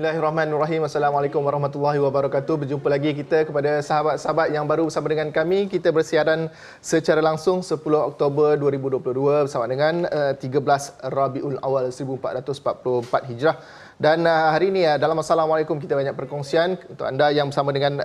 Bismillahirrahmanirrahim. Assalamualaikum warahmatullahi wabarakatuh. Berjumpa lagi kita kepada sahabat-sahabat yang baru bersama dengan kami. Kita bersiaran secara langsung 10 Oktober 2022 bersama dengan 13 eh, Rabiul Awal 1444 Hijrah. Dan eh, hari ini uh, dalam Assalamualaikum kita banyak perkongsian untuk anda yang bersama dengan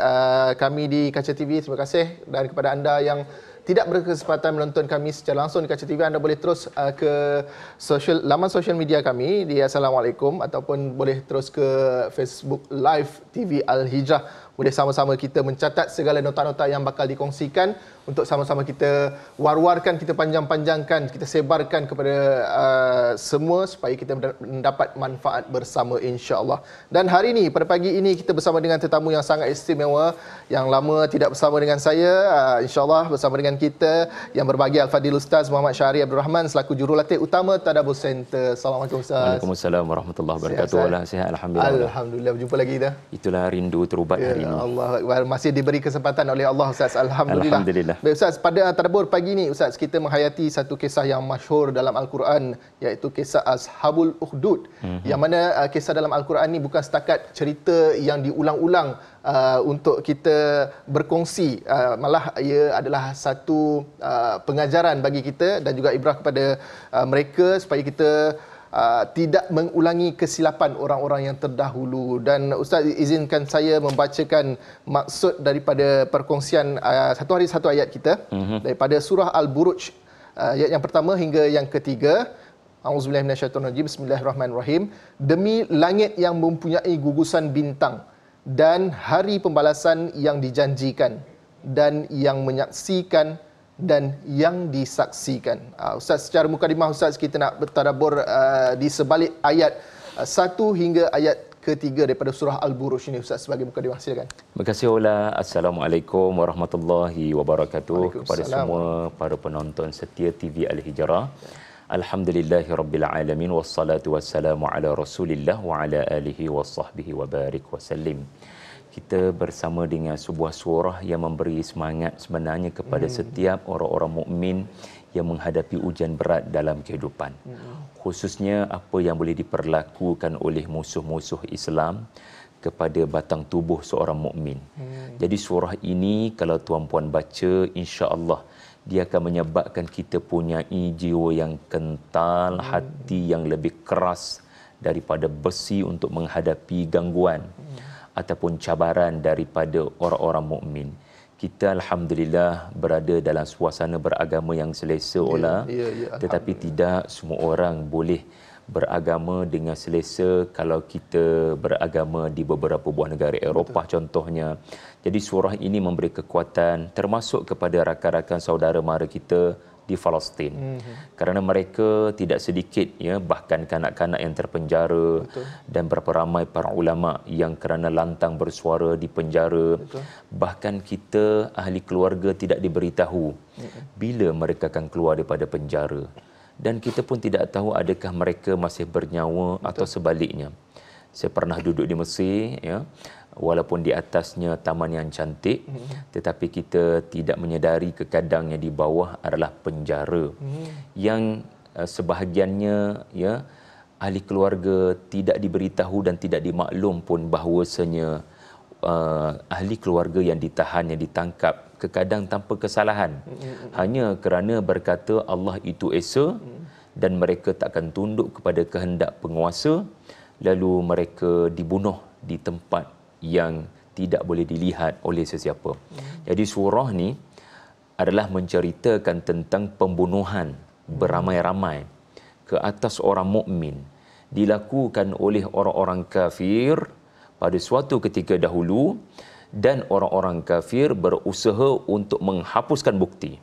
kami di Kaca TV. Terima kasih dan kepada anda yang tidak berkesempatan menonton kami secara langsung di kaca TV, anda boleh terus uh, ke social, laman social media kami di Assalamualaikum ataupun boleh terus ke Facebook Live TV Al-Hijrah. Boleh sama-sama kita mencatat segala nota-nota yang bakal dikongsikan untuk sama-sama kita war-warkan, kita panjang-panjangkan, kita sebarkan kepada uh, semua supaya kita mendapat manfaat bersama insya-Allah. Dan hari ini pada pagi ini kita bersama dengan tetamu yang sangat istimewa yang lama tidak bersama dengan saya uh, insya-Allah bersama dengan kita yang berbagi Al-Fadil Ustaz Muhammad Syahri Abdul Rahman selaku jurulatih utama Tadabbur Center. Assalamualaikum Ustaz. Waalaikumsalam warahmatullahi wabarakatuh. Sihat, sihat. sihat alhamdulillah. Alhamdulillah berjumpa lagi dah. Itulah rindu terubat ya, hari ini. Allah masih diberi kesempatan oleh Allah Ustaz. Alhamdulillah. alhamdulillah. Alhamdulillah. Baik Ustaz, pada tadabur pagi ini, Ustaz, kita menghayati satu kisah yang masyhur dalam Al-Quran iaitu kisah Ashabul Uhdud. Mm-hmm. Yang mana uh, kisah dalam Al-Quran ini bukan setakat cerita yang diulang-ulang uh, untuk kita berkongsi. Uh, malah ia adalah satu uh, pengajaran bagi kita dan juga ibrah kepada uh, mereka supaya kita uh, tidak mengulangi kesilapan orang-orang yang terdahulu dan ustaz izinkan saya membacakan maksud daripada perkongsian uh, satu hari satu ayat kita mm-hmm. daripada surah al-buruj uh, ayat yang pertama hingga yang ketiga auzubillahi bismillahirrahmanirrahim demi langit yang mempunyai gugusan bintang dan hari pembalasan yang dijanjikan dan yang menyaksikan dan yang disaksikan. Uh, Ustaz secara mukadimah Ustaz kita nak bertadabur uh, ah, di sebalik ayat uh, hingga ayat ketiga daripada surah Al-Buruj ini Ustaz sebagai mukadimah silakan. Terima kasih Ola. Assalamualaikum warahmatullahi wabarakatuh kepada semua para penonton setia TV Al-Hijrah. Alhamdulillahi Rabbil Alamin Wassalatu wassalamu ala Rasulillah Wa ala alihi wa sahbihi wa barik wa salim kita bersama dengan sebuah surah yang memberi semangat sebenarnya kepada hmm. setiap orang-orang mukmin yang menghadapi ujian berat dalam kehidupan. Hmm. Khususnya apa yang boleh diperlakukan oleh musuh-musuh Islam kepada batang tubuh seorang mukmin. Hmm. Jadi surah ini kalau tuan-puan baca insya-Allah dia akan menyebabkan kita punya e jiwa yang kental, hmm. hati yang lebih keras daripada besi untuk menghadapi gangguan. Hmm ataupun cabaran daripada orang-orang mukmin. Kita alhamdulillah berada dalam suasana beragama yang selesa ya, ola, yeah, yeah, yeah, tetapi tidak semua orang boleh beragama dengan selesa kalau kita beragama di beberapa buah negara Eropah Betul. contohnya. Jadi surah ini memberi kekuatan termasuk kepada rakan-rakan saudara mara kita di Palestin. Mm-hmm. Kerana mereka tidak sedikit ya bahkan kanak-kanak yang terpenjara Betul. dan berapa ramai para ulama yang kerana lantang bersuara di penjara. Bahkan kita ahli keluarga tidak diberitahu mm-hmm. bila mereka akan keluar daripada penjara dan kita pun tidak tahu adakah mereka masih bernyawa Betul. atau sebaliknya. Saya pernah duduk di Mesir ya walaupun di atasnya taman yang cantik mm-hmm. tetapi kita tidak menyedari kekadangnya di bawah adalah penjara mm-hmm. yang uh, sebahagiannya ya ahli keluarga tidak diberitahu dan tidak dimaklum pun bahawasanya uh, ahli keluarga yang ditahan yang ditangkap kekadang tanpa kesalahan mm-hmm. hanya kerana berkata Allah itu esa mm-hmm. dan mereka takkan tunduk kepada kehendak penguasa lalu mereka dibunuh di tempat yang tidak boleh dilihat oleh sesiapa. Hmm. Jadi surah ni adalah menceritakan tentang pembunuhan hmm. beramai-ramai ke atas orang mukmin dilakukan oleh orang-orang kafir pada suatu ketika dahulu dan orang-orang kafir berusaha untuk menghapuskan bukti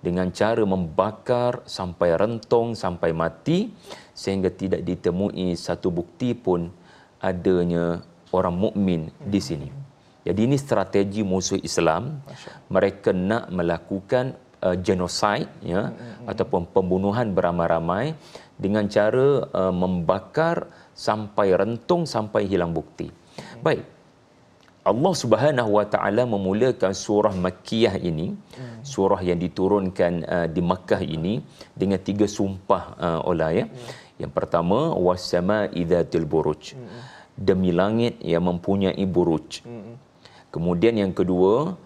dengan cara membakar sampai rentong sampai mati sehingga tidak ditemui satu bukti pun adanya orang mukmin di sini. Jadi ini strategi musuh Islam. Mereka nak melakukan uh, genocide ya mm-hmm. ataupun pembunuhan beramai-ramai dengan cara uh, membakar sampai rentung sampai hilang bukti. hmm Baik. Allah Subhanahu Wa Taala memulakan surah Makkiyah ini, mm. surah yang diturunkan uh, di Makkah ini dengan tiga sumpah uh, oleh ya. Yang pertama wasama idzatil buruj. Mm-hmm demi langit yang mempunyai buruj. Hmm. Kemudian yang kedua,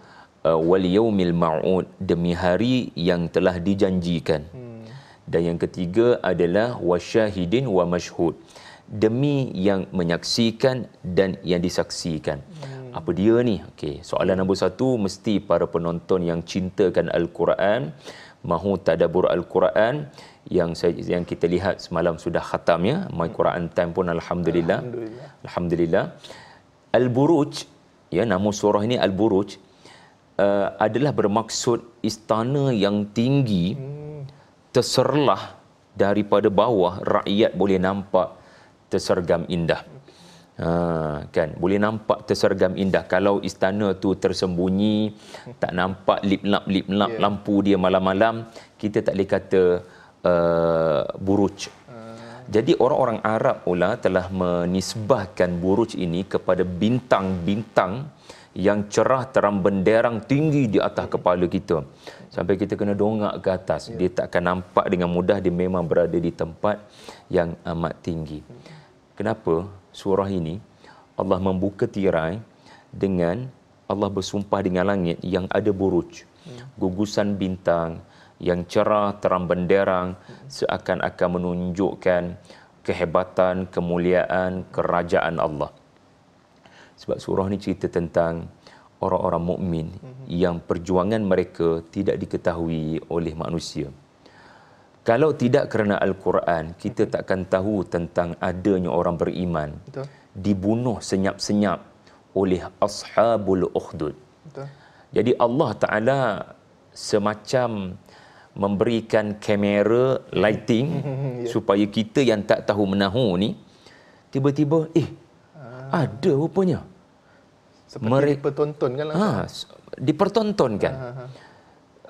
uh, wal yaumil ma'ud demi hari yang telah dijanjikan. Hmm. Dan yang ketiga adalah wasyahidin wa masyhud demi yang menyaksikan dan yang disaksikan. Hmm. Apa dia ni? Okey, soalan nombor satu mesti para penonton yang cintakan al-Quran mahu tadabur al-Quran yang saya yang kita lihat semalam sudah khatam ya my Quran time pun alhamdulillah alhamdulillah al-buruj ya nama surah ini al-buruj uh, adalah bermaksud istana yang tinggi terserlah daripada bawah rakyat boleh nampak tersergam indah Ha, kan boleh nampak tersergam indah kalau istana tu tersembunyi tak nampak lip lap lip lap yeah. lampu dia malam-malam kita tak boleh kata uh, buruj. Uh. Jadi orang-orang Arab pula telah menisbahkan buruj ini kepada bintang-bintang yang cerah terang benderang tinggi di atas kepala kita sampai kita kena dongak ke atas yeah. dia tak akan nampak dengan mudah dia memang berada di tempat yang amat tinggi. Kenapa? surah ini Allah membuka tirai dengan Allah bersumpah dengan langit yang ada buruj hmm. gugusan bintang yang cerah terang benderang hmm. seakan-akan menunjukkan kehebatan kemuliaan kerajaan Allah sebab surah ini cerita tentang orang-orang mukmin hmm. yang perjuangan mereka tidak diketahui oleh manusia. hmm kalau tidak kerana Al-Quran, kita takkan tahu tentang adanya orang beriman. Betul. Dibunuh senyap-senyap oleh Ashabul Ukhdud. Betul. Jadi Allah Ta'ala semacam memberikan kamera lighting yeah. supaya kita yang tak tahu menahu ni tiba-tiba eh uh, ada rupanya seperti Mere- dipertontonkan lah. ha, dipertontonkan uh,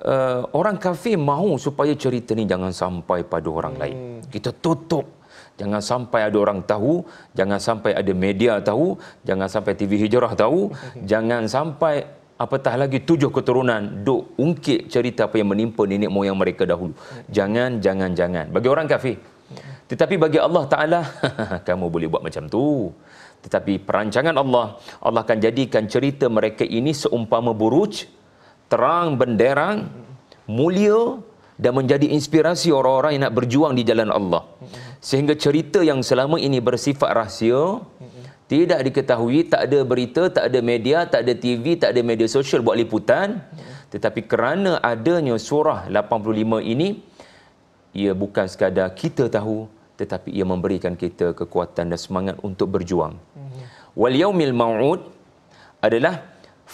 uh, orang kafir mahu supaya cerita ni jangan sampai pada orang hmm. lain. Kita tutup. Jangan sampai ada orang tahu, jangan sampai ada media tahu, jangan sampai TV Hijrah tahu, jangan sampai apatah lagi tujuh keturunan duk ungkit cerita apa yang menimpa nenek moyang mereka dahulu. Hmm. Jangan jangan jangan. Bagi orang kafir. Hmm. Tetapi bagi Allah Taala kamu boleh buat macam tu. Tetapi perancangan Allah, Allah akan jadikan cerita mereka ini seumpama buruj terang benderang mulia dan menjadi inspirasi orang-orang yang nak berjuang di jalan Allah sehingga cerita yang selama ini bersifat rahsia tidak diketahui tak ada berita tak ada media tak ada TV tak ada media sosial buat liputan tetapi kerana adanya surah 85 ini ia bukan sekadar kita tahu tetapi ia memberikan kita kekuatan dan semangat untuk berjuang hmm. wal yaumil maud adalah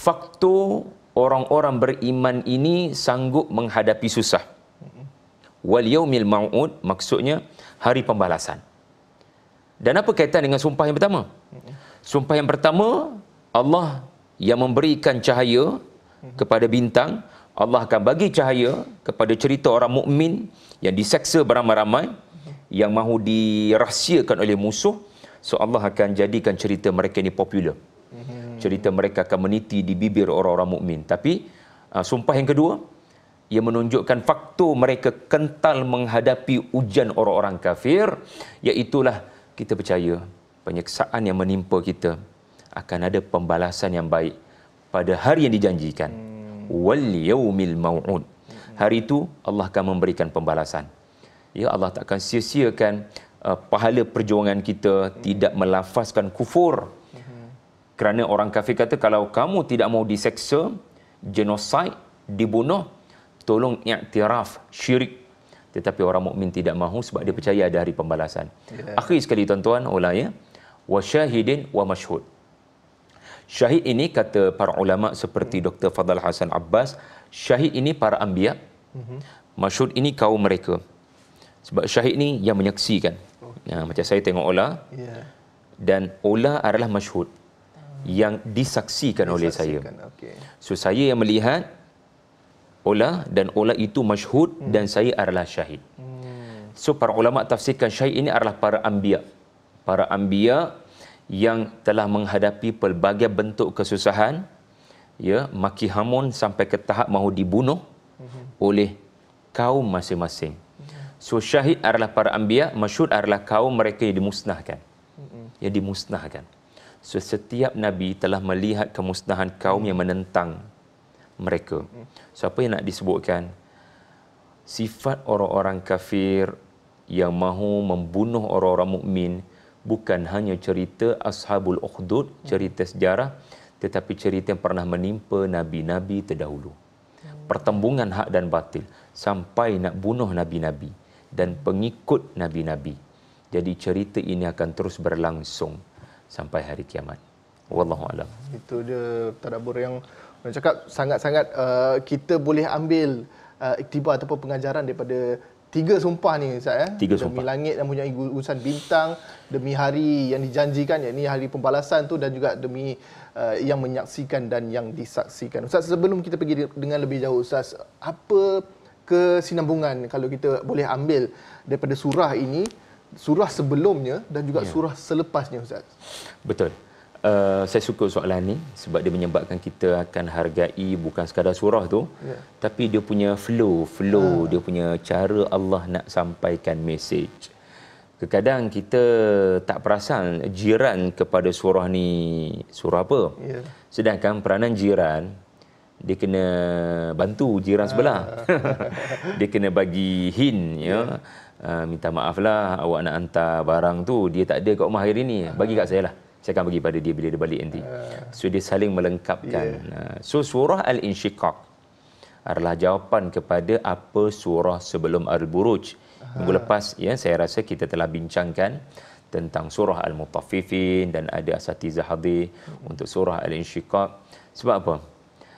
faktor orang-orang beriman ini sanggup menghadapi susah. Wal yaumil ma'ud maksudnya hari pembalasan. Dan apa kaitan dengan sumpah yang pertama? Sumpah yang pertama Allah yang memberikan cahaya kepada bintang, Allah akan bagi cahaya kepada cerita orang mukmin yang diseksa beramai-ramai yang mahu dirahsiakan oleh musuh, so Allah akan jadikan cerita mereka ini popular cerita mereka akan meniti di bibir orang-orang mukmin tapi uh, sumpah yang kedua ia menunjukkan fakta mereka kental menghadapi ujian orang-orang kafir iaitulah kita percaya penyeksaan yang menimpa kita akan ada pembalasan yang baik pada hari yang dijanjikan hmm. wal yaumil mauud hari itu Allah akan memberikan pembalasan ya Allah tak akan sia-siakan uh, pahala perjuangan kita hmm. tidak melafazkan kufur hmm kerana orang kafir kata kalau kamu tidak mau diseksa genosid dibunuh tolong iktiraf syirik tetapi orang mukmin tidak mahu sebab dia percaya ada hari pembalasan yeah. akhir sekali tuan-tuan ulah ya wa syahidin wa mashhud syahid ini kata para ulama seperti hmm. Dr Fadal Hasan Abbas syahid ini para anbiya hmm. mashhud ini kaum mereka sebab syahid ni yang menyaksikan okay. Oh. ya macam saya tengok ola yeah. dan ola adalah mashhud yang disaksikan, disaksikan oleh saya. Okay. So saya yang melihat ola dan ola itu masyhud hmm. dan saya adalah syahid. Hmm. So para ulama tafsirkan syahid ini adalah para anbiya. Para anbiya yang telah menghadapi pelbagai bentuk kesusahan ya maki hamun sampai ke tahap mahu dibunuh hmm. oleh kaum masing-masing. Hmm. So syahid adalah para anbiya, masyhud adalah kaum mereka yang dimusnahkan. ya dimusnahkan. Setiap Nabi telah melihat kemusnahan kaum yang menentang mereka. So apa yang nak disebutkan? Sifat orang-orang kafir yang mahu membunuh orang-orang mukmin bukan hanya cerita Ashabul Ukhdud, cerita sejarah, tetapi cerita yang pernah menimpa Nabi-Nabi terdahulu. Pertembungan hak dan batil sampai nak bunuh Nabi-Nabi dan pengikut Nabi-Nabi. Jadi cerita ini akan terus berlangsung sampai hari kiamat. Wallahu a'lam. Itu dia tadabbur yang orang cakap sangat-sangat uh, kita boleh ambil uh, iktibar ataupun pengajaran daripada tiga sumpah ni Ustaz ya. Tiga demi sumpah. langit yang punya urusan bintang, demi hari yang dijanjikan yakni hari pembalasan tu dan juga demi uh, yang menyaksikan dan yang disaksikan. Ustaz sebelum kita pergi dengan lebih jauh Ustaz, apa kesinambungan kalau kita boleh ambil daripada surah ini surah sebelumnya dan juga ya. surah selepasnya ustaz. Betul. Uh, saya suka soalan ni sebab dia menyebabkan kita akan hargai bukan sekadar surah tu yeah. tapi dia punya flow flow ha. dia punya cara Allah nak sampaikan message kadang-kadang kita tak perasan jiran kepada surah ni surah apa yeah. sedangkan peranan jiran dia kena bantu jiran ha. sebelah ah. dia kena bagi hint yeah. ya, ya. Ah, minta maaf lah awak nak hantar barang tu dia tak ada kat rumah hari ni bagi kat saya lah saya akan bagi pada dia bila dia balik nanti ah. so dia saling melengkapkan yeah. Ah, so surah al-insyiqaq adalah jawapan kepada apa surah sebelum al-buruj minggu lepas ya saya rasa kita telah bincangkan tentang surah al-mutaffifin dan ada asatizah hadir untuk surah al-insyiqaq sebab apa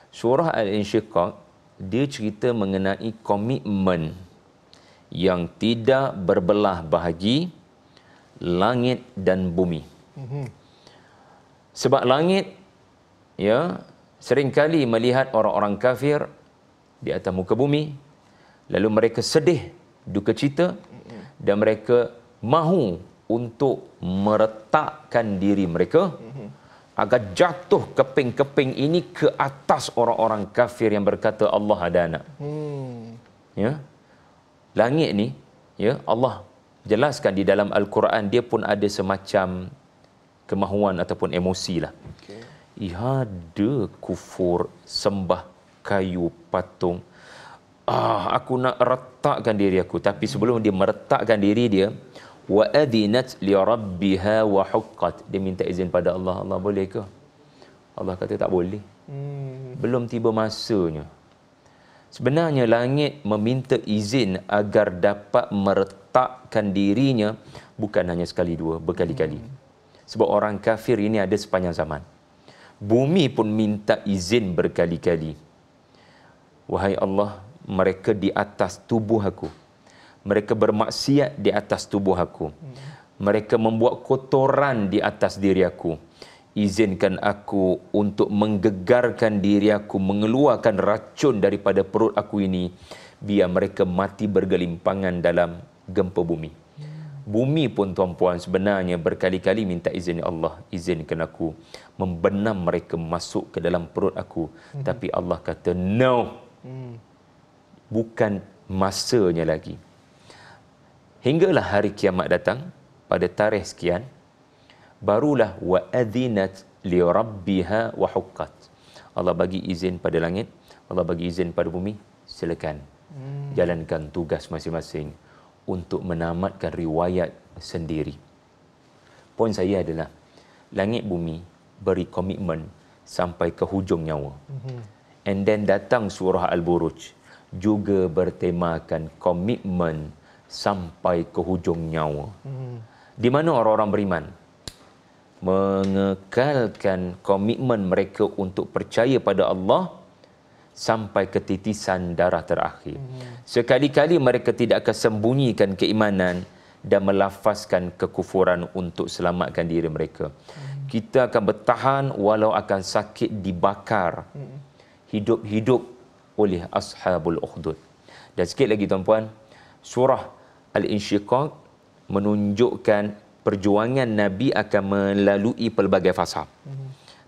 surah al-insyiqaq dia cerita mengenai komitmen yang tidak berbelah bahagi langit dan bumi. Mhm. Sebab langit ya seringkali melihat orang-orang kafir di atas muka bumi lalu mereka sedih duka cita mhm. dan mereka mahu untuk meretakkan diri mereka mhm. agar jatuh keping-keping ini ke atas orang-orang kafir yang berkata Allah ada anak. Hmm. Ya langit ni ya Allah jelaskan di dalam al-Quran dia pun ada semacam kemahuan ataupun emosi lah. Okay. Ihada kufur sembah kayu patung. Ah, aku nak retakkan diri aku. Tapi sebelum dia meretakkan diri dia, wa adinat li rabbiha wa huqqat. Dia minta izin pada Allah. Allah bolehkah? Allah kata tak boleh. Hmm. Belum tiba masanya. Sebenarnya langit meminta izin agar dapat meretakkan dirinya bukan hanya sekali dua, berkali-kali. Hmm. Sebab orang kafir ini ada sepanjang zaman. Bumi pun minta izin berkali-kali. Wahai Allah, mereka di atas tubuh aku. Mereka bermaksiat di atas tubuh aku. Hmm. Mereka membuat kotoran di atas diri aku izinkan aku untuk menggegarkan diri aku mengeluarkan racun daripada perut aku ini biar mereka mati bergelimpangan dalam gempa bumi. Bumi pun tuan-puan sebenarnya berkali-kali minta izin ya Allah, izinkan aku membenam mereka masuk ke dalam perut aku. Hmm. Tapi Allah kata no. Hmm. Bukan masanya lagi. Hinggalah hari kiamat datang pada tarikh sekian barulah wa adhinat li rabbiha wa huqqat. Allah bagi izin pada langit, Allah bagi izin pada bumi, silakan. Hmm. Jalankan tugas masing-masing untuk menamatkan riwayat sendiri. Poin saya adalah langit bumi beri komitmen sampai ke hujung nyawa. Hmm. And then datang surah Al-Buruj juga bertemakan komitmen sampai ke hujung nyawa. Hmm. Di mana orang-orang beriman? mengekalkan komitmen mereka untuk percaya pada Allah sampai ke titisan darah terakhir. Hmm. Sekali-kali mereka tidak akan sembunyikan keimanan dan melafazkan kekufuran untuk selamatkan diri mereka. Hmm. Kita akan bertahan walau akan sakit dibakar hmm. hidup-hidup oleh ashabul ukhdud. Dan sikit lagi tuan-puan, surah Al-Insyiqaq menunjukkan perjuangan Nabi akan melalui pelbagai fasa.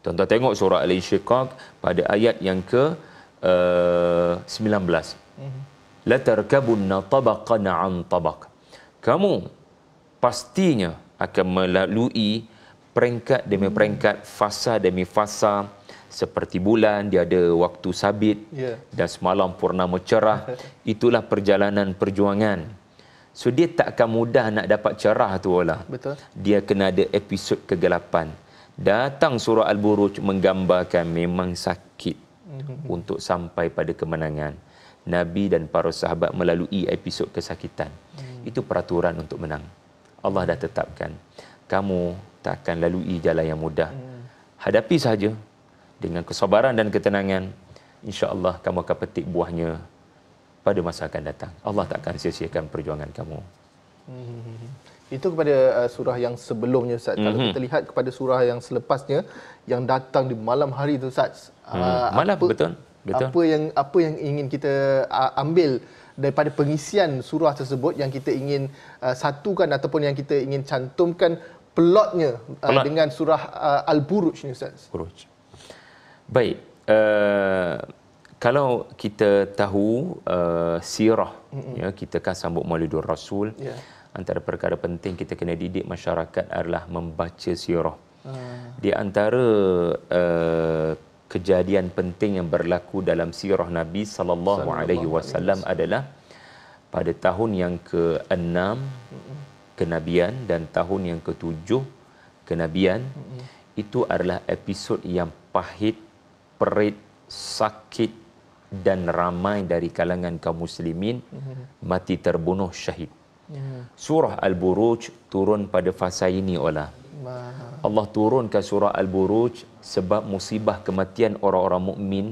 Tuan-tuan tengok surah Al-Insyiqaq pada ayat yang ke uh, eh, 19. La tarkabunna tabaqan an tabaq. Kamu pastinya akan melalui peringkat demi hmm. peringkat, fasa demi fasa seperti bulan dia ada waktu sabit yeah. dan semalam purnama cerah itulah perjalanan perjuangan. Yeah. So dia tak akan mudah nak dapat cerah tu Allah. Betul. Dia kena ada episod kegelapan. Datang surah Al-Buruj menggambarkan memang sakit mm-hmm. untuk sampai pada kemenangan. Nabi dan para sahabat melalui episod kesakitan. Mm. Itu peraturan untuk menang. Allah dah tetapkan. Kamu tak akan lalui jalan yang mudah. Mm. Hadapi sahaja dengan kesabaran dan ketenangan. Insya Allah kamu akan petik buahnya pada masa akan datang. Allah tak akan sia-siakan perjuangan kamu. Hmm. Itu kepada uh, surah yang sebelumnya Ustaz. Hmm. Kalau mhm. kita lihat kepada surah yang selepasnya yang datang di malam hari itu Ustaz. Hmm. Uh, apa, betul. Betul. Apa yang apa yang ingin kita uh, ambil daripada pengisian surah tersebut yang kita ingin uh, satukan ataupun yang kita ingin cantumkan plotnya uh, Plot. dengan surah uh, Al-Buruj ni Ustaz. Buruj. Baik. Uh, kalau kita tahu uh, sirah mm-hmm. ya kita kan sambut Maulidur Rasul yeah. antara perkara penting kita kena didik masyarakat adalah membaca sirah mm. di antara uh, kejadian penting yang berlaku dalam sirah Nabi saw adalah pada tahun yang ke-6 mm-hmm. kenabian dan tahun yang ke-7 kenabian mm-hmm. itu adalah episod yang pahit perit sakit dan ramai dari kalangan kaum muslimin mhm. mati terbunuh syahid. Mhm. Surah Al-Buruj turun pada fasa ini Ola. Allah turunkan surah Al-Buruj sebab musibah kematian orang-orang mukmin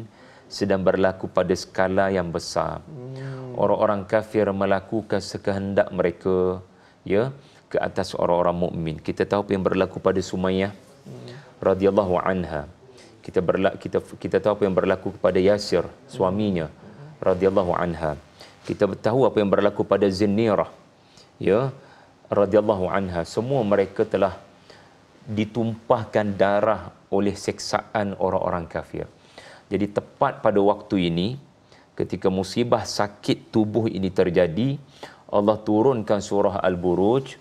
sedang berlaku pada skala yang besar. Hmm. Orang-orang kafir melakukan sekehendak mereka ya ke atas orang-orang mukmin. Kita tahu apa yang berlaku pada Sumayyah hmm. radhiyallahu anha. Hmm kita berla- kita kita tahu apa yang berlaku kepada Yasir suaminya hmm radhiyallahu anha kita tahu apa yang berlaku pada Zinnirah ya radhiyallahu anha semua mereka telah ditumpahkan darah oleh seksaan orang-orang kafir jadi tepat pada waktu ini ketika musibah sakit tubuh ini terjadi Allah turunkan surah al-buruj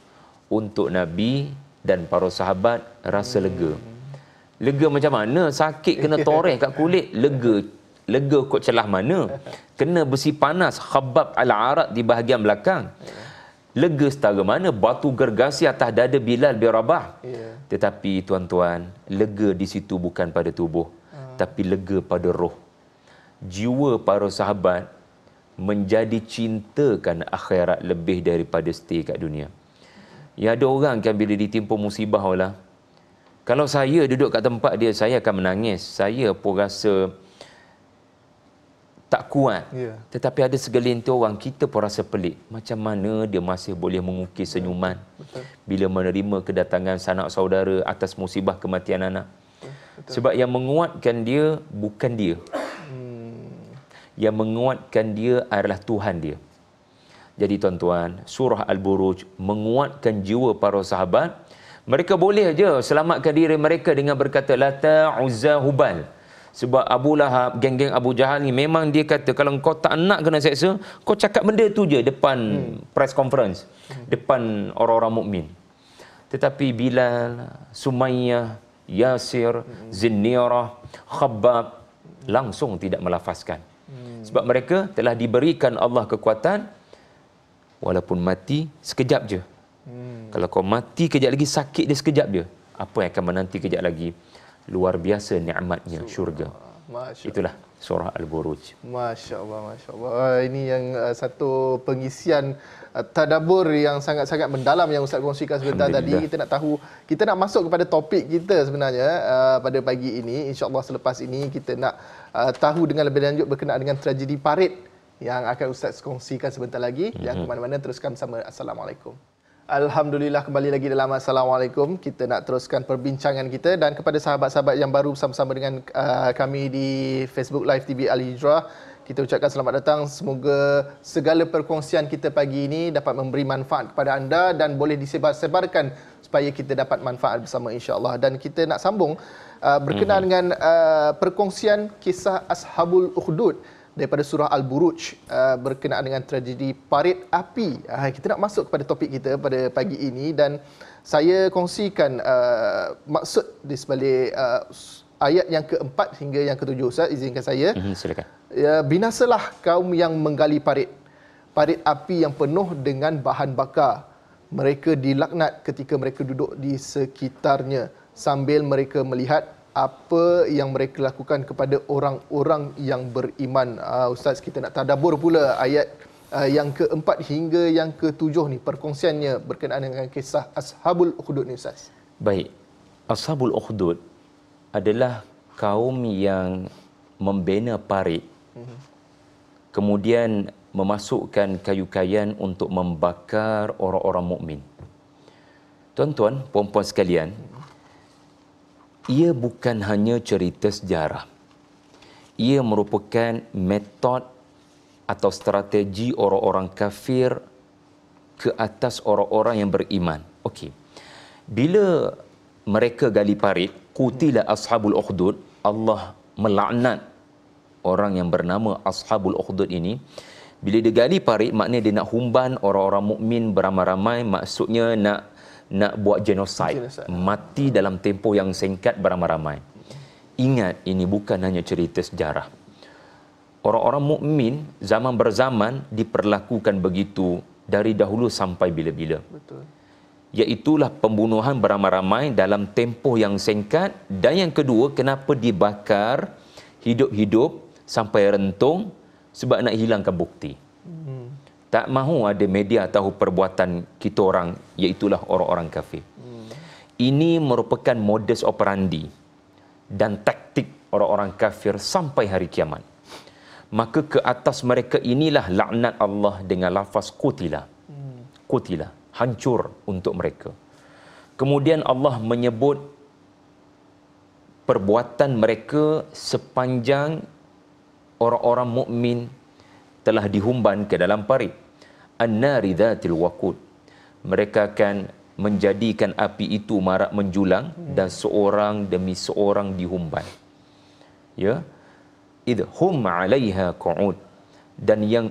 untuk nabi dan para sahabat rasa mm-hmm. lega lega macam mana sakit kena toreh kat kulit lega lega kot celah mana kena besi panas khabab al-arad di bahagian belakang lega setara mana batu gergasi atas dada Bilal bin Rabah ya. tetapi tuan-tuan lega di situ bukan pada tubuh hmm. tapi lega pada roh jiwa para sahabat menjadi cintakan akhirat lebih daripada stay kat dunia ya ada orang kan bila ditimpa musibah wala. Kalau saya duduk kat tempat dia, saya akan menangis. Saya pun rasa tak kuat. Yeah. Tetapi ada segelintir orang, kita pun rasa pelik. Macam mana dia masih boleh mengukir senyuman yeah. Betul. bila menerima kedatangan sanak saudara atas musibah kematian anak. Ya, betul. Sebab yang menguatkan dia bukan dia. Hmm. Yang menguatkan dia adalah Tuhan dia. Jadi tuan-tuan, surah Al-Buruj menguatkan jiwa para sahabat yeah. Mereka boleh je selamatkan diri mereka dengan berkata Lata Uzza Hubal. Sebab Abu Lahab, geng-geng Abu Jahal ni memang dia kata kalau kau tak nak kena seksa, kau cakap benda tu je depan hmm. press conference, hmm. depan orang-orang mukmin. Tetapi Bilal, Sumayyah, Yasir, hmm. Zinnirah, Khabbab langsung tidak melafazkan. Hmm. Sebab mereka telah diberikan Allah kekuatan walaupun mati sekejap je. Kalau kau mati kejap lagi sakit dia sekejap dia Apa yang akan menanti kejap lagi? Luar biasa nikmatnya syurga. Itulah surah Al-Buruj. Masya-Allah, masya-Allah. Ah, ini yang uh, satu pengisian uh, tadabbur yang sangat-sangat mendalam yang Ustaz kongsikan sebentar tadi. Kita nak tahu, kita nak masuk kepada topik kita sebenarnya uh, pada pagi ini. Insya-Allah selepas ini kita nak uh, tahu dengan lebih lanjut berkenaan dengan tragedi parit yang akan Ustaz kongsikan sebentar lagi. Mm-hmm. Yang ke mhm. mana-mana teruskan bersama. Assalamualaikum. Alhamdulillah kembali lagi dalam Assalamualaikum. Kita nak teruskan perbincangan kita dan kepada sahabat-sahabat yang baru bersama-sama dengan uh, kami di Facebook Live TV Al Hijrah, kita ucapkan selamat datang. Semoga segala perkongsian kita pagi ini dapat memberi manfaat kepada anda dan boleh disebar-sebarkan supaya kita dapat manfaat bersama Insyaallah Dan kita nak sambung uh, berkenaan mm-hmm. dengan uh, perkongsian kisah Ashabul Ukhdud daripada surah Al-Buruj uh, berkenaan dengan tragedi parit api. Uh, kita nak masuk kepada topik kita pada pagi ini dan saya kongsikan uh, maksud di sebalik uh, ayat yang keempat hingga yang ketujuh. Ustaz, izinkan saya. Mhm, silakan. Ya, binasalah kaum yang menggali parit. Parit api yang penuh dengan bahan bakar. Mereka dilaknat ketika mereka duduk di sekitarnya sambil mereka melihat apa yang mereka lakukan kepada orang-orang yang beriman. Uh, Ustaz, kita nak tadabur pula ayat uh, yang keempat hingga yang ketujuh ni perkongsiannya berkenaan dengan kisah Ashabul Ukhdud ni Ustaz. Baik. Ashabul Ukhdud adalah kaum yang membina parit. Mhm. Kemudian memasukkan kayu-kayan untuk membakar orang-orang mukmin. Tuan-tuan, puan-puan sekalian, ia bukan hanya cerita sejarah. Ia merupakan metod atau strategi orang-orang kafir ke atas orang-orang yang beriman. Okey. Bila mereka gali parit, kutila ashabul ukhdud, Allah melaknat orang yang bernama ashabul ukhdud ini. Bila dia gali parit, maknanya dia nak humban orang-orang mukmin beramai-ramai, maksudnya nak nak buat genocide, genocide. mati dalam tempoh yang singkat beramai-ramai. Ingat ini bukan hanya cerita sejarah. Orang-orang mukmin zaman berzaman diperlakukan begitu dari dahulu sampai bila-bila. Betul. Iaitulah pembunuhan beramai-ramai dalam tempoh yang singkat dan yang kedua kenapa dibakar hidup-hidup sampai rentung sebab nak hilangkan bukti tak mahu ada media tahu perbuatan kita orang iaitu orang-orang kafir. Ini merupakan modus operandi dan taktik orang-orang kafir sampai hari kiamat. Maka ke atas mereka inilah laknat Allah dengan lafaz kutila. Kutila, hancur untuk mereka. Kemudian Allah menyebut perbuatan mereka sepanjang orang-orang mukmin telah dihumban ke dalam parit. An-nari dhatil wakud. Mereka akan menjadikan api itu marak menjulang hmm. dan seorang demi seorang dihumban. Ya. Idh hum 'alaiha qu'ud. Dan yang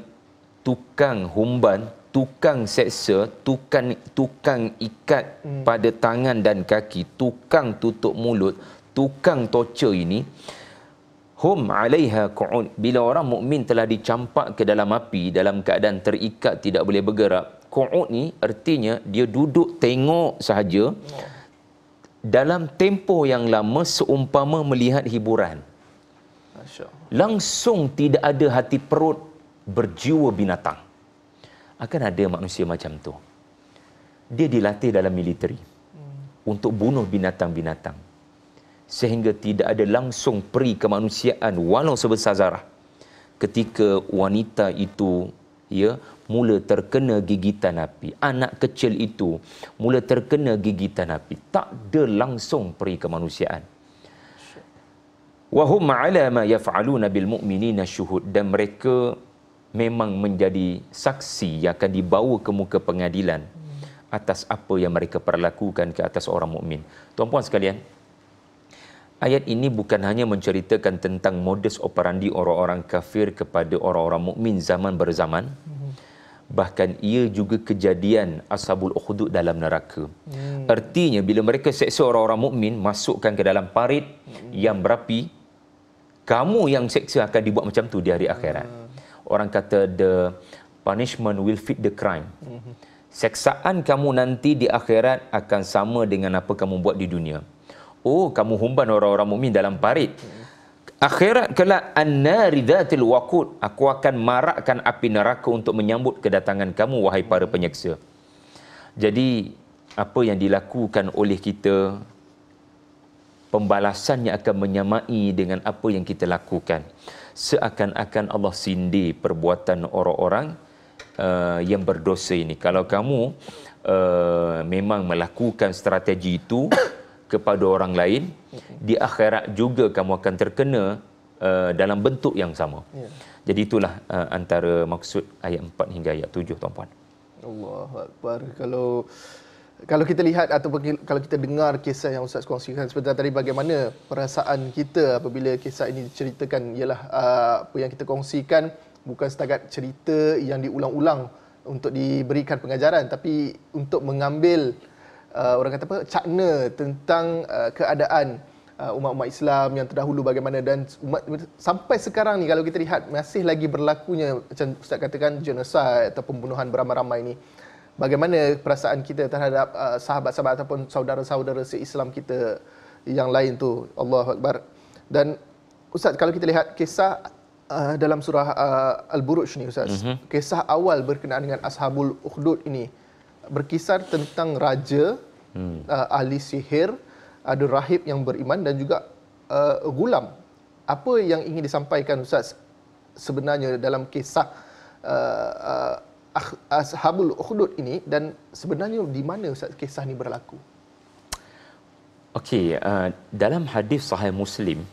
tukang humban, tukang seksa, tukang tukang ikat hmm. pada tangan dan kaki, tukang tutup mulut, tukang toca ini, hum alaiha ku'un bila orang mukmin telah dicampak ke dalam api dalam keadaan terikat tidak boleh bergerak ku'un ni artinya dia duduk tengok sahaja dalam tempoh yang lama seumpama melihat hiburan langsung tidak ada hati perut berjiwa binatang akan ada manusia macam tu dia dilatih dalam militeri hmm. untuk bunuh binatang-binatang sehingga tidak ada langsung peri kemanusiaan walau sebesar zarah ketika wanita itu ya mula terkena gigitan api anak kecil itu mula terkena gigitan api tak ada langsung peri kemanusiaan wahum ala ma yaf'aluna bil mu'minina syuhud dan mereka memang menjadi saksi yang akan dibawa ke muka pengadilan atas apa yang mereka perlakukan ke atas orang mukmin. tuan tuan sekalian, Ayat ini bukan hanya menceritakan tentang modus operandi orang-orang kafir kepada orang-orang mukmin zaman berzaman. Bahkan ia juga kejadian ashabul ukhdud dalam neraka. Hmm. Artinya bila mereka seksa orang-orang mukmin masukkan ke dalam parit hmm. yang berapi, kamu yang seksa akan dibuat macam tu di hari akhirat. Hmm. Orang kata the punishment will fit the crime. Hmm. Seksaan kamu nanti di akhirat akan sama dengan apa kamu buat di dunia. Hmm oh kamu humban orang-orang mukmin dalam parit akhirat kala annari dhatil waqud aku akan marakkan api neraka untuk menyambut kedatangan kamu wahai para penyeksa jadi apa yang dilakukan oleh kita pembalasannya akan menyamai dengan apa yang kita lakukan seakan-akan Allah sindir perbuatan orang-orang uh, yang berdosa ini kalau kamu uh, memang melakukan strategi itu kepada orang lain di akhirat juga kamu akan terkena uh, dalam bentuk yang sama. Ya. Jadi itulah uh, antara maksud ayat 4 hingga ayat 7 tuan-puan. Allahuakbar kalau kalau kita lihat atau kalau kita dengar kisah yang Ustaz kongsikan sebentar tadi bagaimana perasaan kita apabila kisah ini diceritakan ialah uh, apa yang kita kongsikan bukan setakat cerita yang diulang-ulang untuk diberikan pengajaran tapi untuk mengambil uh, orang kata apa cakna tentang uh, keadaan uh, umat-umat Islam yang terdahulu bagaimana dan umat sampai sekarang ni kalau kita lihat masih lagi berlakunya macam ustaz katakan genosid atau pembunuhan beramai-ramai ini, bagaimana perasaan kita terhadap uh, sahabat-sahabat ataupun saudara-saudara se-Islam kita yang lain tu Allahu akbar dan ustaz kalau kita lihat kisah Uh, dalam surah uh, al-buruj ni ustaz mm-hmm. kisah awal berkenaan dengan ashabul ukhdud ini berkisar tentang raja, hmm. uh, ahli sihir, ada rahib yang beriman dan juga uh, gulam. Apa yang ingin disampaikan Ustaz sebenarnya dalam kisah uh, uh, Ashabul Ukhdud ini dan sebenarnya di mana Ustaz kisah ini berlaku? Okey, uh, dalam hadis sahih Muslim,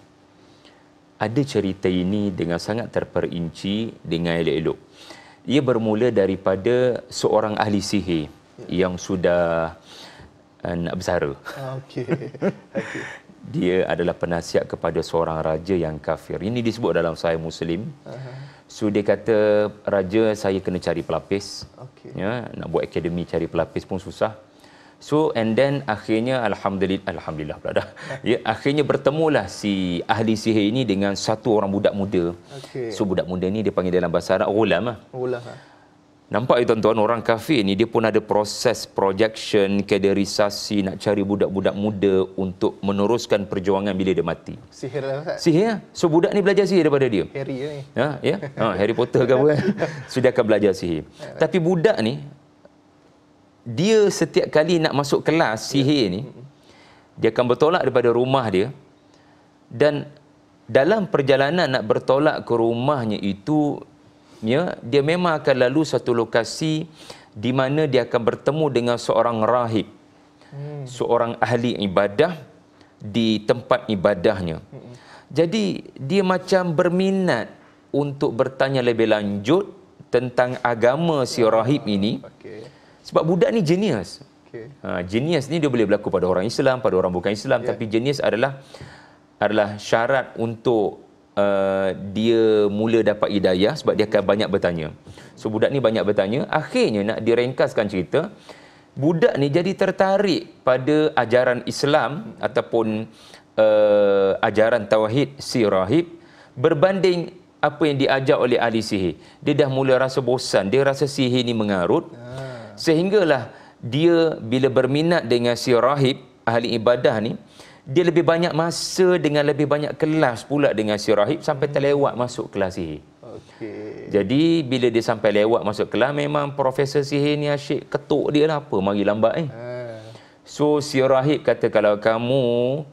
ada cerita ini dengan sangat terperinci dengan elok-elok. Ia bermula daripada seorang ahli sihir yeah. yang sudah uh, nak bersara. Ah, okay. okay. Dia adalah penasihat kepada seorang raja yang kafir. Ini disebut dalam Sahih Muslim. Uh-huh. So dia kata raja saya kena cari pelapis. Okay. Ya, nak buat akademi cari pelapis pun susah. So and then akhirnya alhamdulillah alhamdulillah pula dah. Ya, ya akhirnya bertemulah si ahli sihir ini dengan satu orang budak muda. Okay. So budak muda ni dia panggil dalam bahasa Arab ghulam ah. Nampak ya tuan-tuan, orang kafir ni dia pun ada proses projection, kaderisasi, nak cari budak-budak muda untuk meneruskan perjuangan bila dia mati. Sihir lah. Sihir lah. So budak ni belajar sihir daripada dia. Harry ni. Eh. Ha, ya? Ha, Harry Potter ke apa kan? So dia akan belajar sihir. Tapi budak ni, dia setiap kali nak masuk kelas sihir ni, dia akan bertolak daripada rumah dia dan dalam perjalanan nak bertolak ke rumahnya itu ya dia memang akan lalu satu lokasi di mana dia akan bertemu dengan seorang rahib hmm. seorang ahli ibadah di tempat ibadahnya hmm. jadi dia macam berminat untuk bertanya lebih lanjut tentang agama si rahib ini okay. sebab budak ni jenius, okay. ha, genius ni dia boleh berlaku pada orang Islam pada orang bukan Islam yeah. tapi jenius adalah adalah syarat untuk uh, dia mula dapat hidayah sebab dia akan banyak bertanya. So budak ni banyak bertanya, akhirnya nak direngkaskan cerita, budak ni jadi tertarik pada ajaran Islam ataupun uh, ajaran tauhid si rahib berbanding apa yang diajar oleh ahli sihir. Dia dah mula rasa bosan, dia rasa sihir ni mengarut. Ah. Sehinggalah dia bila berminat dengan si rahib ahli ibadah ni, dia lebih banyak masa dengan lebih banyak kelas pula dengan si rahib sampai terlewat masuk kelas sihir. Okay. Jadi bila dia sampai lewat masuk kelas memang profesor sihir ni asyik ketuk dia lah apa mari lambat eh. So si rahib kata kalau kamu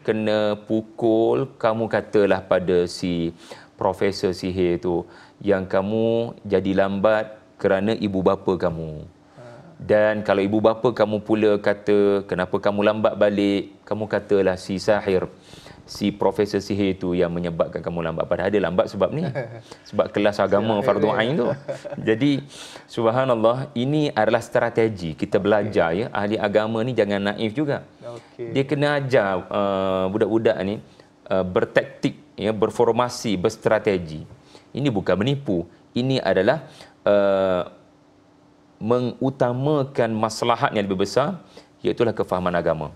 kena pukul kamu katalah pada si profesor sihir tu yang kamu jadi lambat kerana ibu bapa kamu dan kalau ibu bapa kamu pula kata kenapa kamu lambat balik kamu katalah si sahir si profesor sihir itu yang menyebabkan kamu lambat padahal dia lambat sebab ni sebab kelas agama fardu ya. ain tu jadi subhanallah ini adalah strategi kita belajar okay. ya ahli agama ni jangan naif juga okay. dia kena ajar uh, budak-budak ni uh, bertaktik ya berformasi berstrategi ini bukan menipu ini adalah uh, mengutamakan maslahat yang lebih besar iaitulah kefahaman agama.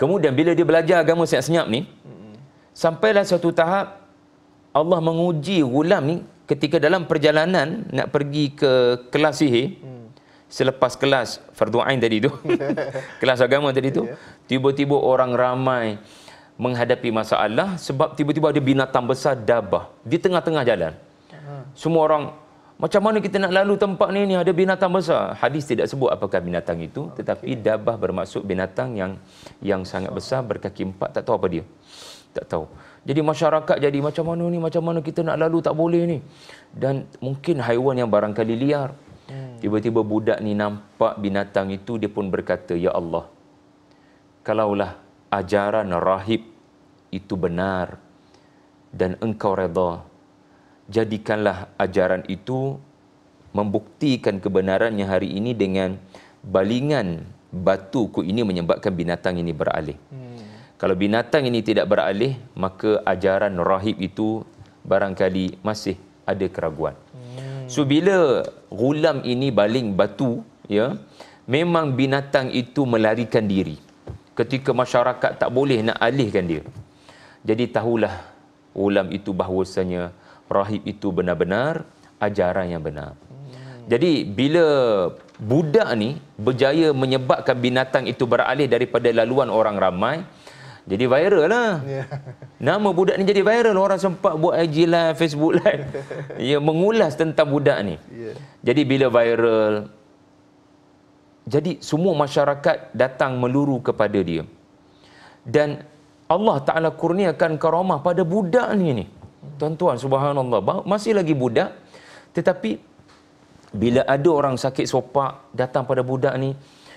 Kemudian bila dia belajar agama senyap-senyap ni sampailah satu tahap Allah menguji gulam ni ketika dalam perjalanan nak pergi ke kelas sihir selepas kelas fardu ain tadi tu kelas agama tadi tu ya. tiba-tiba orang ramai menghadapi masalah sebab tiba-tiba ada binatang besar dabah di tengah-tengah jalan ah. semua orang macam mana kita nak lalu tempat ni ni ada binatang besar. Hadis tidak sebut apakah binatang itu tetapi dabah bermaksud binatang yang yang sangat besar berkaki empat tak tahu apa dia. Tak tahu. Jadi masyarakat jadi macam mana ni macam mana kita nak lalu tak boleh ni. Dan mungkin haiwan yang barangkali liar. Hmm. Tiba-tiba budak ni nampak binatang itu dia pun berkata ya Allah. Kalaulah ajaran rahib itu benar dan engkau redha jadikanlah ajaran itu membuktikan kebenarannya hari ini dengan balingan batu ku ini menyebabkan binatang ini beralih. Hmm. Kalau binatang ini tidak beralih, maka ajaran rahib itu barangkali masih ada keraguan. Hmm. So bila gulam ini baling batu, ya, memang binatang itu melarikan diri. Ketika masyarakat tak boleh nak alihkan dia. Jadi tahulah ulam itu bahawasanya rahib itu benar-benar ajaran yang benar. Jadi bila budak ni berjaya menyebabkan binatang itu beralih daripada laluan orang ramai, jadi viral lah. Yeah. Nama budak ni jadi viral. Orang sempat buat IG live, Facebook live. ia mengulas tentang budak ni. Yeah. Jadi bila viral, jadi semua masyarakat datang meluru kepada dia. Dan Allah Ta'ala kurniakan karamah pada budak ni ni. Yeah. Tuan-tuan subhanallah masih lagi budak tetapi bila ada orang sakit sopak datang pada budak ni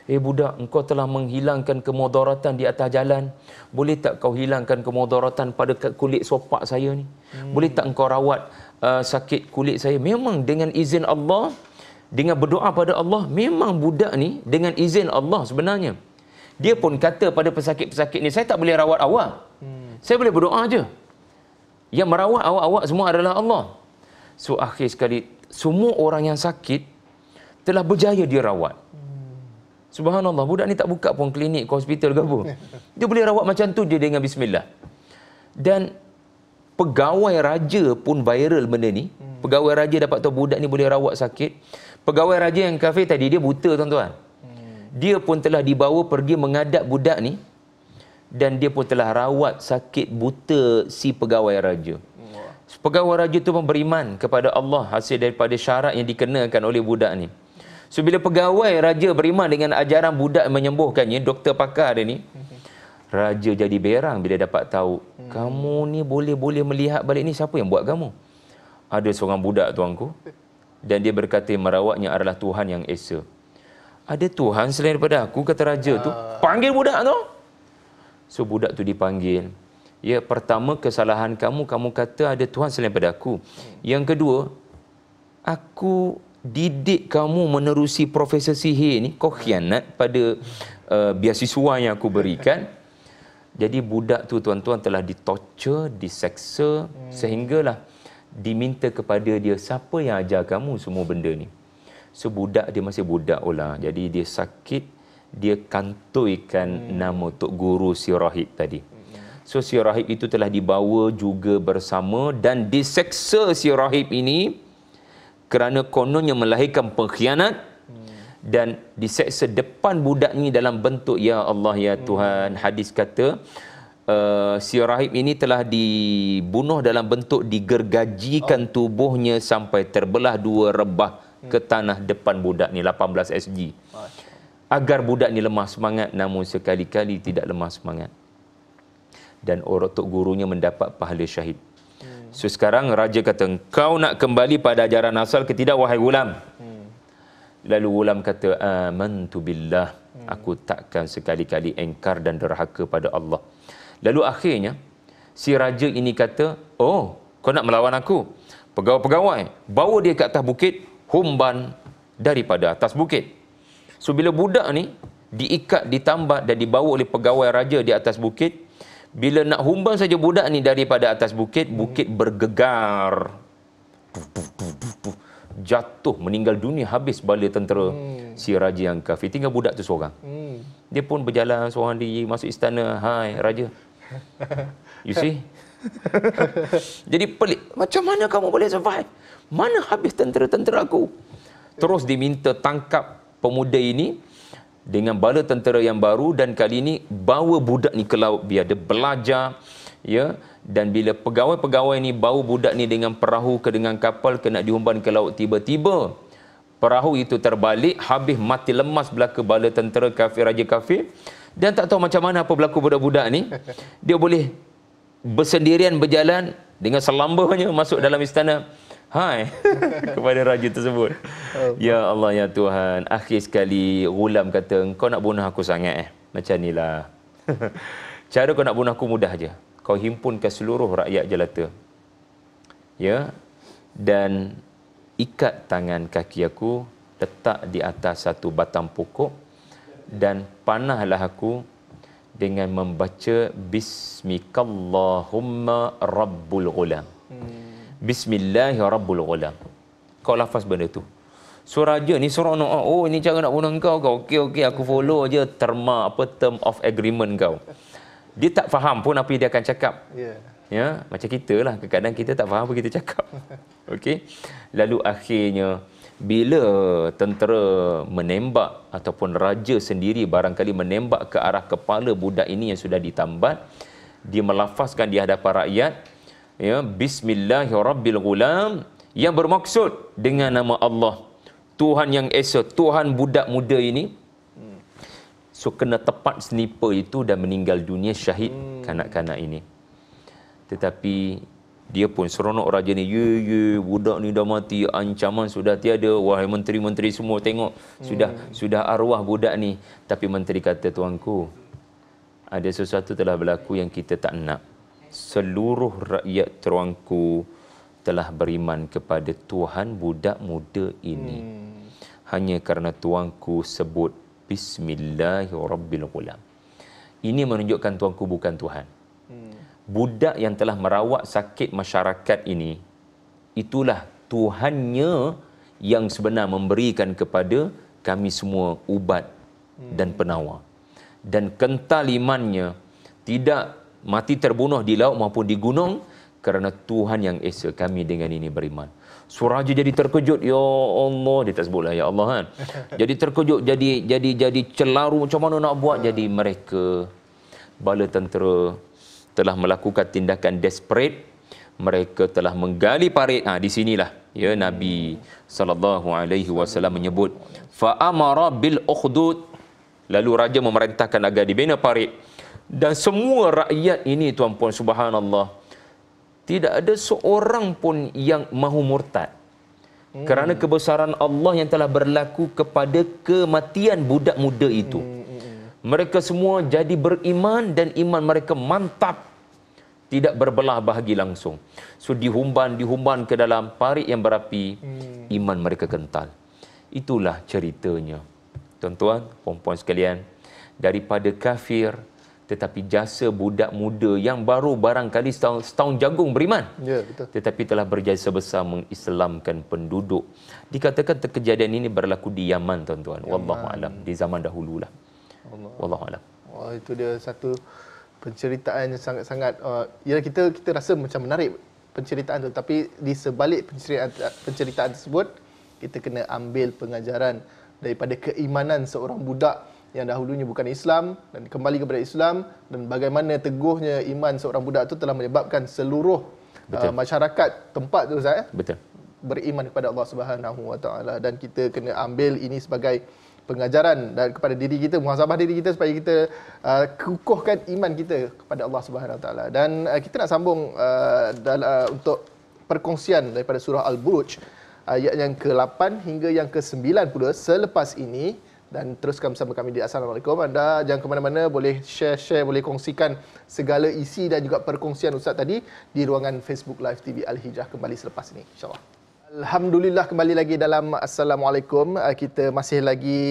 Eh budak, engkau telah menghilangkan kemodoratan di atas jalan. Boleh tak kau hilangkan kemodoratan pada kulit sopak saya ni? Hmm. Boleh tak engkau rawat uh, sakit kulit saya? Memang dengan izin Allah, dengan berdoa pada Allah, memang budak ni dengan izin Allah sebenarnya. Dia pun kata pada pesakit-pesakit ni, saya tak boleh rawat awak. Hmm. Saya boleh berdoa je. Hmm. Yang merawat awak-awak semua adalah Allah. So akhir sekali semua orang yang sakit telah berjaya dia rawat. Subhanallah, budak ni tak buka pun klinik ke hospital ke apa. Dia boleh rawat macam tu dia dengan bismillah. Dan pegawai raja pun viral benda ni. Hmm. Pegawai raja dapat tahu budak ni boleh rawat sakit. Pegawai raja yang kafir tadi dia buta tuan-tuan. Hmm. Dia pun telah dibawa pergi mengadap budak ni dan dia pun telah rawat sakit buta si pegawai raja. Wah. Pegawai raja itu pun beriman kepada Allah hasil daripada syarat yang dikenakan oleh budak ni. So bila pegawai raja beriman dengan ajaran budak menyembuhkannya, doktor pakar dia ni, raja jadi berang bila dapat tahu, hmm. kamu ni boleh-boleh melihat balik ni siapa yang buat kamu? Ada seorang budak tuanku dan dia berkata merawatnya adalah Tuhan yang Esa. Ada Tuhan selain daripada aku kata raja uh. tu, ah. panggil budak tu. So budak tu dipanggil. Ya, pertama kesalahan kamu kamu kata ada Tuhan selain pada aku. Yang kedua, aku didik kamu menerusi profesor sihir ni kau khianat pada uh, biasiswa yang aku berikan. Jadi budak tu tuan-tuan telah ditorture, diseksa hmm. sehinggalah diminta kepada dia siapa yang ajar kamu semua benda ni. So budak dia masih budak ulah. Jadi dia sakit dia kantoikan hmm. nama Tok Guru Si Rahib tadi. Hmm. So Si Rahib itu telah dibawa juga bersama dan diseksa Si Rahib ini kerana kononnya melahirkan pengkhianat hmm. dan diseksa depan budak ni dalam bentuk ya Allah ya hmm. Tuhan hmm. hadis kata uh, eh, si rahib ini telah dibunuh dalam bentuk digergajikan oh. tubuhnya sampai terbelah dua rebah hmm. ke tanah depan budak ni 18 SG. masya agar budak ni lemah semangat namun sekali-kali tidak lemah semangat dan orang tok gurunya mendapat pahala syahid hmm. so sekarang raja kata kau nak kembali pada ajaran asal ke tidak wahai ulam hmm. lalu ulam kata amantu billah hmm. aku takkan sekali-kali engkar dan derhaka pada Allah lalu akhirnya si raja ini kata oh kau nak melawan aku pegawai-pegawai bawa dia ke atas bukit humban daripada atas bukit So bila budak ni diikat, ditambah dan dibawa oleh pegawai raja di atas bukit, bila nak humbang saja budak ni daripada atas bukit, bukit bergegar. Jatuh meninggal dunia habis bala tentera hmm. si raja yang kafir. Tinggal budak tu seorang. Hmm. Dia pun berjalan seorang di masuk istana. Hai raja. You see? Jadi pelik. Macam mana kamu boleh survive? Mana habis tentera-tentera aku? Terus diminta tangkap pemuda ini dengan bala tentera yang baru dan kali ini bawa budak ni ke laut biar dia belajar ya dan bila pegawai-pegawai ni bawa budak ni dengan perahu ke dengan kapal nak diumban ke laut tiba-tiba perahu itu terbalik habis mati lemas belaka bala tentera kafir raja kafir dan tak tahu macam mana apa berlaku budak-budak ni dia boleh bersendirian berjalan dengan selambanya masuk dalam istana Hai kepada raja tersebut. Oh. Ya Allah ya Tuhan, akhir sekali gulam kata Kau nak bunuh aku sangat eh. Macam inilah. Cara kau nak bunuh aku mudah aja. Kau himpunkan seluruh rakyat jelata. Ya. Dan ikat tangan kaki aku letak di atas satu batang pokok dan panahlah aku dengan membaca bismikallahumma rabbul ghulam. Hmm. Bismillahirrabbilalam. Kau lafaz benda tu. Surah je ni surah no'ah. Oh ini oh, cara nak bunuh kau. Kau okey okey aku follow je terma apa term of agreement kau. Dia tak faham pun apa dia akan cakap. Yeah. Ya. Macam kita lah. Kadang-kadang kita tak faham apa kita cakap. Okey. Lalu akhirnya bila tentera menembak ataupun raja sendiri barangkali menembak ke arah kepala budak ini yang sudah ditambat dia melafazkan di hadapan rakyat ya bismillahirrabbilghulam yang bermaksud dengan nama Allah Tuhan yang Esa Tuhan budak muda ini so kena tepat sniper itu dan meninggal dunia syahid hmm. kanak-kanak ini tetapi dia pun seronok raja ni ye ye budak ni dah mati ancaman sudah tiada wahai menteri-menteri semua tengok sudah hmm. sudah arwah budak ni tapi menteri kata tuanku ada sesuatu telah berlaku yang kita tak nak seluruh rakyat Teruangku telah beriman kepada Tuhan budak muda ini. Hmm. Hanya kerana Tuanku sebut Bismillahirrahmanirrahim. Ini menunjukkan Tuanku bukan Tuhan. Hmm. Budak yang telah merawat sakit masyarakat ini, itulah Tuhannya yang sebenar memberikan kepada kami semua ubat hmm. dan penawar. Dan kental imannya tidak mati terbunuh di laut maupun di gunung kerana Tuhan yang Esa kami dengan ini beriman. Suraja jadi terkejut, ya Allah, dia tak sebutlah ya Allah kan. Jadi terkejut, jadi jadi jadi celaru macam mana nak buat hmm. jadi mereka bala tentera telah melakukan tindakan desperate mereka telah menggali parit ha, di sinilah ya nabi sallallahu alaihi wasallam menyebut fa amara bil ukhdud lalu raja memerintahkan agar dibina parit dan semua rakyat ini tuan puan subhanallah tidak ada seorang pun yang mahu murtad hmm. kerana kebesaran Allah yang telah berlaku kepada kematian budak muda itu. Hmm, hmm, mereka semua jadi beriman dan iman mereka mantap. Tidak berbelah bahagi langsung. So dihumban, dihumban ke dalam parit yang berapi. Iman mereka kental. Itulah ceritanya tuan-tuan, puan-puan sekalian, daripada kafir tetapi jasa budak muda yang baru barangkali setahun, setahun jagung beriman. Ya, betul. Tetapi telah berjasa besar mengislamkan penduduk. Dikatakan kejadian ini berlaku di Yaman, tuan-tuan. Wallahu alam. Di zaman dahulu lah, Wallahu alam. Wah, itu dia satu penceritaan yang sangat-sangat uh, ya kita kita rasa macam menarik penceritaan tu tapi di sebalik penceritaan, penceritaan tersebut kita kena ambil pengajaran daripada keimanan seorang budak yang dahulunya bukan Islam dan kembali kepada Islam dan bagaimana teguhnya iman seorang budak itu telah menyebabkan seluruh uh, masyarakat tempat tu Ustaz eh, Betul. beriman kepada Allah Subhanahu Wa Taala dan kita kena ambil ini sebagai pengajaran dan kepada diri kita muhasabah diri kita supaya kita uh, kukuhkan iman kita kepada Allah Subhanahu Wa Taala dan uh, kita nak sambung uh, dalam uh, untuk perkongsian daripada surah Al-Buruj ayat yang ke-8 hingga yang ke-9 pula selepas ini dan teruskan bersama kami di Assalamualaikum. Anda jangan ke mana-mana, boleh share-share, boleh kongsikan segala isi dan juga perkongsian Ustaz tadi di ruangan Facebook Live TV Al-Hijrah kembali selepas ini. InsyaAllah. Alhamdulillah kembali lagi dalam Assalamualaikum. Ah, kita masih lagi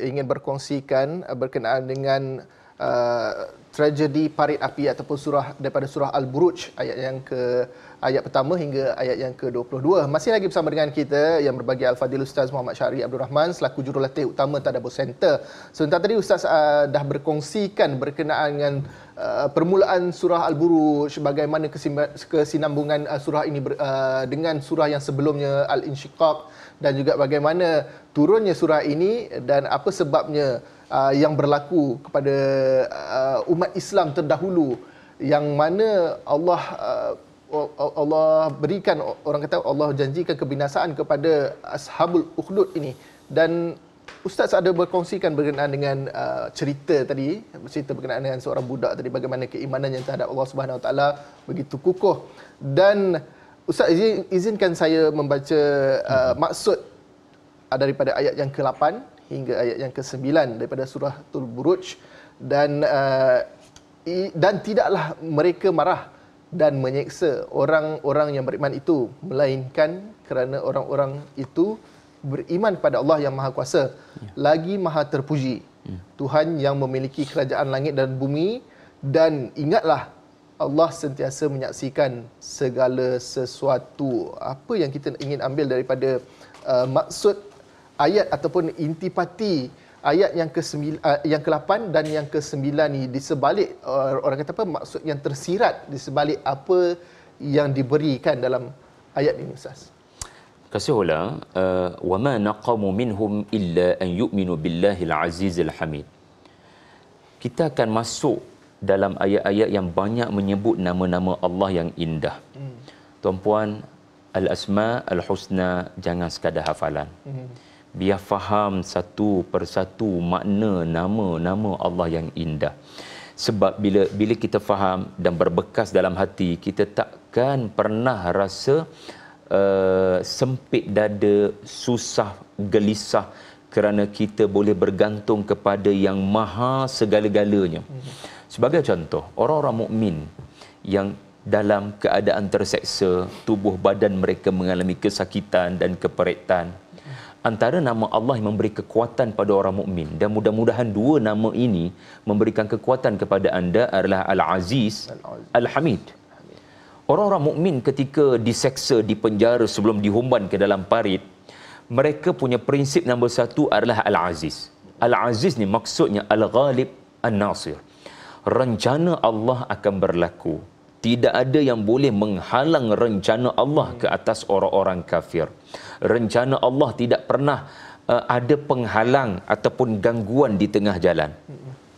ingin berkongsikan ah, berkenaan dengan ah, tragedi parit api ataupun surah daripada surah Al-Buruj ayat yang ke ayat pertama hingga ayat yang ke-22. Masih lagi bersama dengan kita yang berbagi Al-Fadil Ustaz Muhammad Syari Abdul Rahman selaku jurulatih utama Tadabbur Center. Sebentar tadi Ustaz uh, dah berkongsikan berkenaan dengan uh, permulaan surah Al-Buruj, bagaimana kesinambungan uh, surah ini ber, uh, dengan surah yang sebelumnya Al-Insyiqaq dan juga bagaimana turunnya surah ini dan apa sebabnya uh, yang berlaku kepada uh, umat Islam terdahulu yang mana Allah uh, Allah berikan orang kata Allah janjikan kebinasaan kepada ashabul ukhdud ini dan ustaz ada berkongsikan berkenaan dengan uh, cerita tadi cerita berkenaan dengan seorang budak tadi bagaimana keimanan yang terhadap Allah Subhanahu Wa Taala begitu kukuh dan ustaz izinkan saya membaca uh, maksud uh, daripada ayat yang ke-8 hingga ayat yang ke-9 daripada surah Tul-Buruj dan uh, i, dan tidaklah mereka marah dan menyeksa orang-orang yang beriman itu melainkan kerana orang-orang itu beriman kepada Allah yang Maha Kuasa ya. lagi Maha Terpuji ya. Tuhan yang memiliki kerajaan langit dan bumi dan ingatlah Allah sentiasa menyaksikan segala sesuatu apa yang kita ingin ambil daripada uh, maksud ayat ataupun intipati ayat yang ah, ke uh, yang ke-8 dan yang ke-9 ni di sebalik uh, orang kata apa maksud yang tersirat di sebalik apa yang diberikan dalam ayat ini Ustaz. Kasihullah uh, ah, wa ma naqamu minhum illa an yu'minu billahi al-azizil hamid. Kita akan masuk dalam ayat-ayat yang banyak menyebut nama-nama Allah yang indah. Hmm. Tuan-puan Al-Asma Al-Husna jangan sekadar hafalan. Hmm biar faham satu persatu makna nama-nama Allah yang indah. Sebab bila bila kita faham dan berbekas dalam hati, kita takkan pernah rasa uh, sempit dada, susah, gelisah kerana kita boleh bergantung kepada yang maha segala-galanya. Sebagai contoh, orang-orang mukmin yang dalam keadaan terseksa, tubuh badan mereka mengalami kesakitan dan keperitan, antara nama Allah yang memberi kekuatan pada orang mukmin dan mudah-mudahan dua nama ini memberikan kekuatan kepada anda adalah Al-Aziz Al-Hamid. Orang-orang mukmin ketika diseksa di penjara sebelum dihumban ke dalam parit, mereka punya prinsip nombor satu adalah Al-Aziz. Al-Aziz ni maksudnya Al-Ghalib An-Nasir. Rencana Allah akan berlaku. Tidak ada yang boleh menghalang rencana Allah ke atas orang-orang kafir rencana Allah tidak pernah uh, ada penghalang ataupun gangguan di tengah jalan.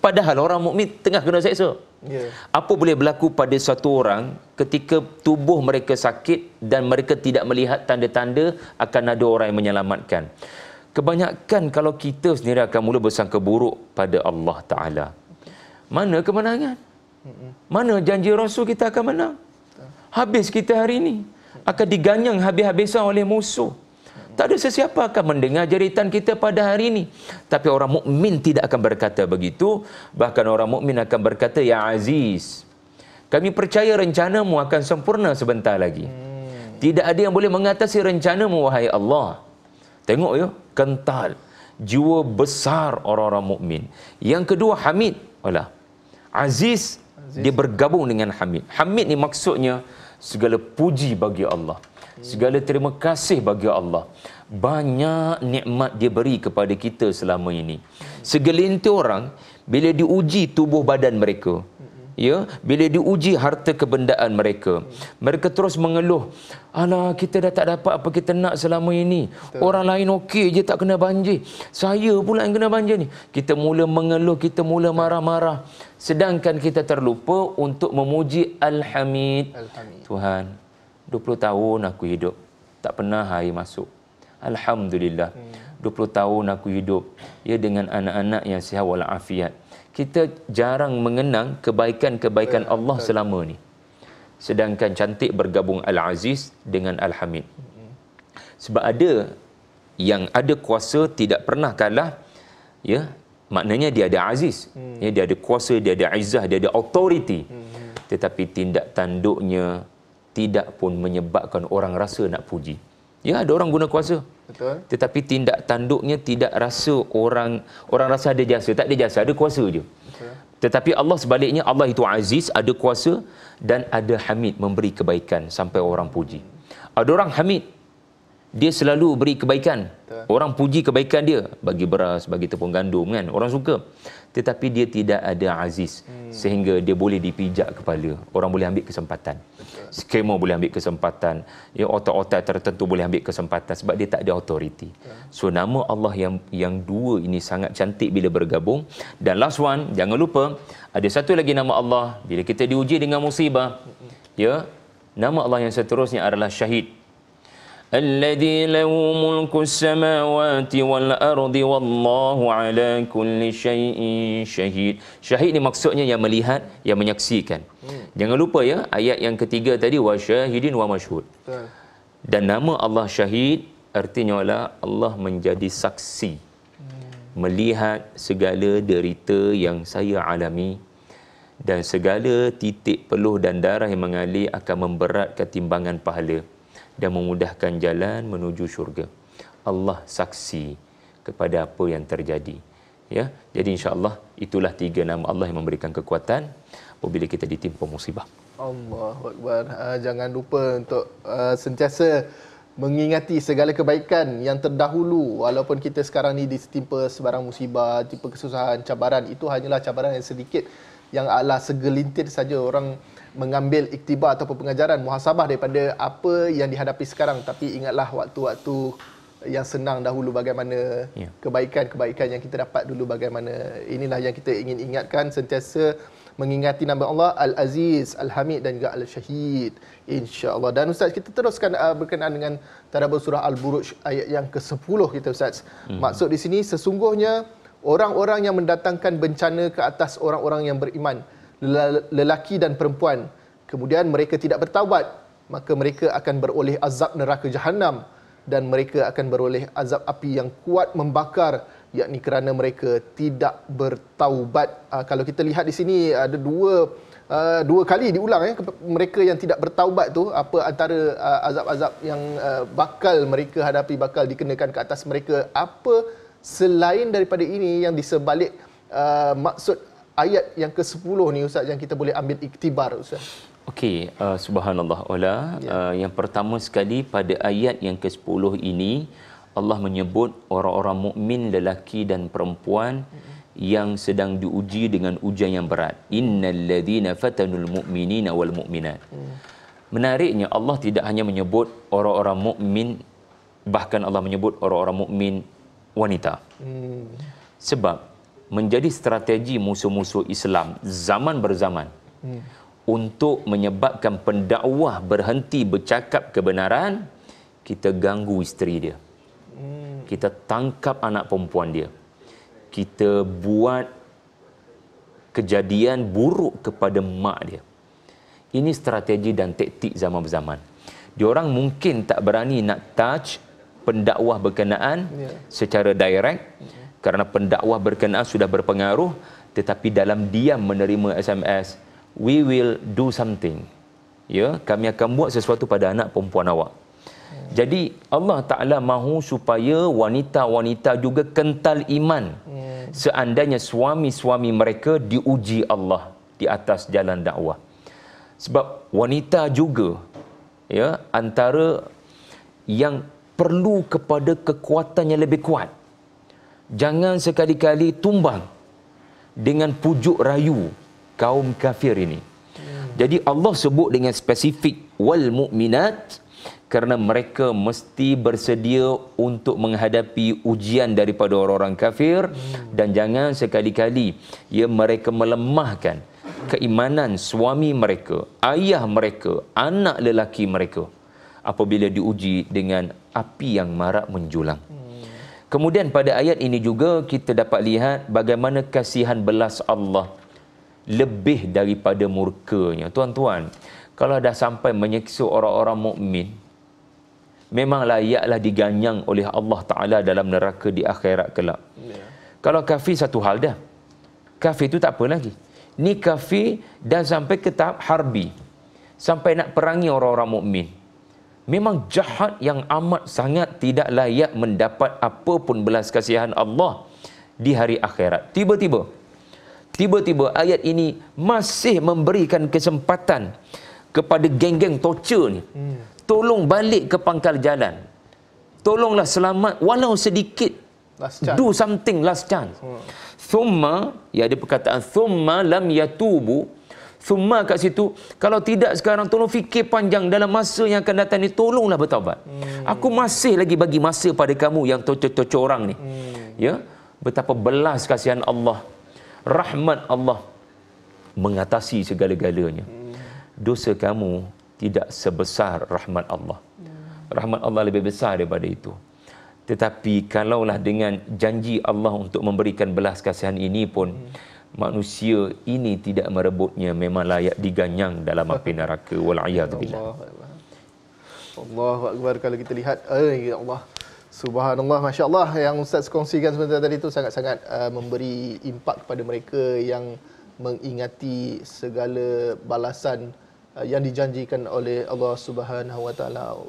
Padahal orang mukmin tengah kena seksa. Yeah. Apa boleh berlaku pada satu orang ketika tubuh mereka sakit dan mereka tidak melihat tanda-tanda akan ada orang yang menyelamatkan. Kebanyakan kalau kita sendiri akan mula bersangka buruk pada Allah Ta'ala. Mana kemenangan? Mana janji Rasul kita akan menang? Habis kita hari ini. Akan diganyang habis-habisan oleh musuh. Tak ada sesiapa akan mendengar jeritan kita pada hari ini. Tapi orang mukmin tidak akan berkata begitu. Bahkan orang mukmin akan berkata, Ya Aziz, kami percaya rencanamu akan sempurna sebentar lagi. Hmm. Tidak ada yang boleh mengatasi rencanamu, wahai Allah. Tengok ya, kental. Jiwa besar orang-orang mukmin. Yang kedua, Hamid. Olah. Aziz, Aziz, dia bergabung dengan Hamid. Hamid ni maksudnya segala puji bagi Allah. Segala terima kasih bagi Allah. Banyak nikmat dia beri kepada kita selama ini. Segelintir orang bila diuji tubuh badan mereka, ya, bila diuji harta kebendaan mereka, mereka terus mengeluh, "Alah, kita dah tak dapat apa kita nak selama ini. Orang lain okey je tak kena banjir. Saya pula yang kena banjir ni." Kita mula mengeluh, kita mula marah-marah sedangkan kita terlupa untuk memuji Al-Hamid, al Tuhan. 20 tahun aku hidup tak pernah air masuk alhamdulillah hmm. 20 tahun aku hidup ya dengan anak-anak yang sihat wal afiat kita jarang mengenang kebaikan-kebaikan ya, Allah selama ni sedangkan cantik bergabung al aziz dengan al hamid hmm. sebab ada yang ada kuasa tidak pernah kalah ya maknanya dia ada aziz hmm. ya dia ada kuasa dia ada izzah dia ada authority hmm. tetapi tindak tanduknya tidak pun menyebabkan orang rasa nak puji. Ya, ada orang guna kuasa. Betul. Tetapi tindak tanduknya tidak rasa orang orang rasa ada jasa, tak ada jasa, ada kuasa je. Tetapi Allah sebaliknya Allah itu aziz, ada kuasa dan ada hamid memberi kebaikan sampai orang puji. Ada orang hamid dia selalu beri kebaikan. Betul. Orang puji kebaikan dia, bagi beras, bagi tepung gandum kan, orang suka tetapi dia tidak ada aziz hmm. sehingga dia boleh dipijak kepala orang boleh ambil kesempatan skema boleh ambil kesempatan ya otak-otak tertentu boleh ambil kesempatan sebab dia tak ada authority so nama Allah yang yang dua ini sangat cantik bila bergabung dan last one jangan lupa ada satu lagi nama Allah bila kita diuji dengan musibah ya nama Allah yang seterusnya adalah syahid الذي له ملك السماوات والأرض والله على كل شيء شهيد شهيد ni maksudnya yang melihat yang menyaksikan hmm. jangan lupa ya ayat yang ketiga tadi wa syahidin wa masyhud dan nama Allah syahid artinya ialah Allah menjadi saksi hmm. melihat segala derita yang saya alami dan segala titik peluh dan darah yang mengalir akan memberatkan timbangan pahala. Hmm dan memudahkan jalan menuju syurga. Allah saksi kepada apa yang terjadi. Ya, jadi insya-Allah itulah tiga nama Allah yang memberikan kekuatan apabila kita ditimpa musibah. Allahuakbar. Uh, ah, jangan lupa untuk uh, sentiasa mengingati segala kebaikan yang terdahulu walaupun kita sekarang ni ditimpa sebarang musibah, tipe kesusahan, cabaran itu hanyalah cabaran yang sedikit yang Allah segelintir saja orang mengambil iktibar ataupun pengajaran muhasabah daripada apa yang dihadapi sekarang tapi ingatlah waktu-waktu yang senang dahulu bagaimana yeah. kebaikan-kebaikan yang kita dapat dulu bagaimana inilah yang kita ingin ingatkan sentiasa mengingati nama Allah Al-Aziz, Al-Hamid dan juga al Syahid. insya-Allah. Dan ustaz kita teruskan uh, berkenaan dengan tadabbur surah Al-Buruj ayat yang ke-10 kita ustaz. hmm Maksud di sini sesungguhnya orang-orang yang mendatangkan bencana ke atas orang-orang yang beriman lelaki dan perempuan kemudian mereka tidak bertaubat maka mereka akan beroleh azab neraka jahanam dan mereka akan beroleh azab api yang kuat membakar yakni kerana mereka tidak bertaubat uh, kalau kita lihat di sini ada dua uh, dua kali diulang ya mereka yang tidak bertaubat tu apa antara uh, azab-azab yang uh, bakal mereka hadapi bakal dikenakan ke atas mereka apa selain daripada ini yang disebalik uh, maksud ayat yang ke-10 ni ustaz yang kita boleh ambil iktibar ustaz. Okey, uh, subhanallah wala. Ya. Uh, yang pertama sekali pada ayat yang ke-10 ini Allah menyebut orang-orang mukmin lelaki dan perempuan yang sedang diuji dengan ujian yang berat. Innal ladhina fatanul mu'minina wal mu'minat. Menariknya Allah tidak hanya menyebut orang-orang mukmin bahkan Allah menyebut orang-orang mukmin wanita. Hmm. Sebab menjadi strategi musuh-musuh Islam zaman berzaman hmm. untuk menyebabkan pendakwah berhenti bercakap kebenaran kita ganggu isteri dia hmm. kita tangkap anak perempuan dia kita buat kejadian buruk kepada mak dia ini strategi dan taktik zaman berzaman diorang mungkin tak berani nak touch pendakwah berkenaan yeah. secara direct yeah kerana pendakwah berkenaan sudah berpengaruh tetapi dalam diam menerima SMS we will do something ya kami akan buat sesuatu pada anak perempuan awak jadi Allah Taala mahu supaya wanita-wanita juga kental iman seandainya suami-suami mereka diuji Allah di atas jalan dakwah sebab wanita juga ya antara yang perlu kepada kekuatan yang lebih kuat jangan sekali-kali tumbang dengan pujuk rayu kaum kafir ini. Jadi Allah sebut dengan spesifik wal mu'minat kerana mereka mesti bersedia untuk menghadapi ujian daripada orang-orang kafir dan jangan sekali-kali ya mereka melemahkan keimanan suami mereka, ayah mereka, anak lelaki mereka apabila diuji dengan api yang marak menjulang. Kemudian pada ayat ini juga kita dapat lihat bagaimana kasihan belas Allah lebih daripada murkanya. Tuan-tuan, kalau dah sampai menyeksa orang-orang mukmin, memang layaklah diganyang oleh Allah Ta'ala dalam neraka di akhirat kelak. Ya. Kalau kafir satu hal dah. Kafir itu tak apa lagi. Ni kafir dah sampai ke tahap harbi. Sampai nak perangi orang-orang mukmin memang jahat yang amat sangat tidak layak mendapat apa pun belas kasihan Allah di hari akhirat. Tiba-tiba tiba-tiba ayat ini masih memberikan kesempatan kepada geng-geng torture ni. Hmm. Tolong balik ke pangkal jalan. Tolonglah selamat walau sedikit. Do something last chance. Hmm. Thumma, ya ada perkataan thumma lam yatubu. Thumma kat situ Kalau tidak sekarang Tolong fikir panjang Dalam masa yang akan datang ni Tolonglah bertawabat hmm. Aku masih lagi bagi masa pada kamu Yang tocor-tocor orang ni hmm. Ya Betapa belas kasihan Allah Rahmat Allah Mengatasi segala-galanya hmm. Dosa kamu Tidak sebesar rahmat Allah hmm. Rahmat Allah lebih besar daripada itu Tetapi kalaulah dengan janji Allah Untuk memberikan belas kasihan ini pun hmm manusia ini tidak merebutnya memang layak diganyang dalam api neraka wal billah Allahu akbar kalau kita lihat eh ya Allah subhanallah masyaallah yang ustaz kongsikan sebentar tadi itu sangat-sangat uh, memberi impak kepada mereka yang mengingati segala balasan uh, yang dijanjikan oleh Allah Subhanahu Wa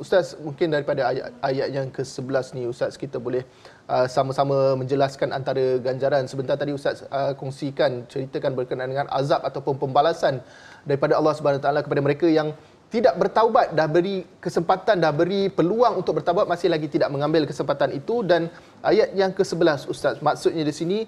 Ustaz mungkin daripada ayat ayat yang ke-11 ni ustaz kita boleh uh, Uh, sama-sama menjelaskan antara ganjaran sebentar tadi ustaz uh, kongsikan ceritakan berkenaan dengan azab ataupun pembalasan daripada Allah Subhanahu taala kepada mereka yang tidak bertaubat dah beri kesempatan dah beri peluang untuk bertaubat masih lagi tidak mengambil kesempatan itu dan ayat yang ke-11 ustaz maksudnya di sini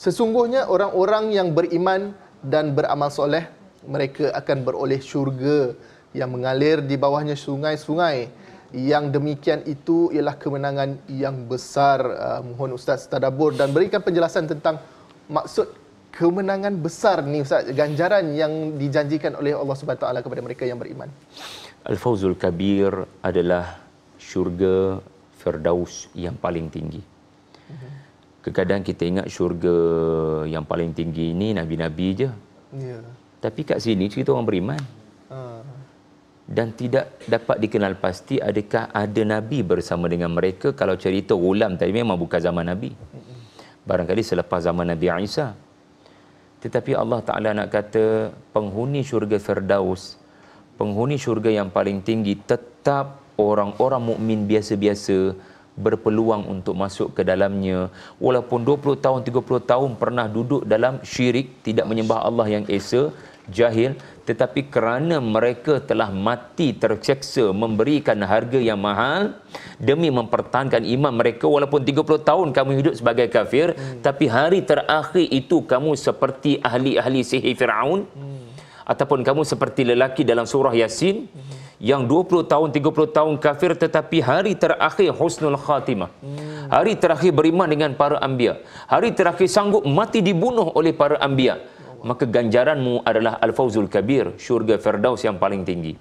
sesungguhnya orang-orang yang beriman dan beramal soleh mereka akan beroleh syurga yang mengalir di bawahnya sungai-sungai yang demikian itu ialah kemenangan yang besar. Uh, mohon Ustaz Tadabur dan berikan penjelasan tentang maksud kemenangan besar ni Ustaz. Ganjaran yang dijanjikan oleh Allah SWT kepada mereka yang beriman. Al-Fawzul Kabir adalah syurga Firdaus yang paling tinggi. Kadang-kadang kita ingat syurga yang paling tinggi ini Nabi-Nabi je. Ya. Tapi kat sini cerita orang beriman dan tidak dapat dikenal pasti adakah ada Nabi bersama dengan mereka kalau cerita ulam tadi memang bukan zaman Nabi barangkali selepas zaman Nabi Isa tetapi Allah Ta'ala nak kata penghuni syurga Firdaus penghuni syurga yang paling tinggi tetap orang-orang mukmin biasa-biasa berpeluang untuk masuk ke dalamnya walaupun 20 tahun 30 tahun pernah duduk dalam syirik tidak menyembah Allah yang esa jahil tetapi kerana mereka telah mati terseksa memberikan harga yang mahal demi mempertahankan iman mereka walaupun 30 tahun kamu hidup sebagai kafir hmm. tapi hari terakhir itu kamu seperti ahli-ahli sihir Firaun hmm. ataupun kamu seperti lelaki dalam surah Yasin hmm. yang 20 tahun 30 tahun kafir tetapi hari terakhir husnul khatimah hmm. hari terakhir beriman dengan para ambia, hari terakhir sanggup mati dibunuh oleh para ambia. hmm maka ganjaranmu adalah al fauzul kabir syurga firdaus yang paling tinggi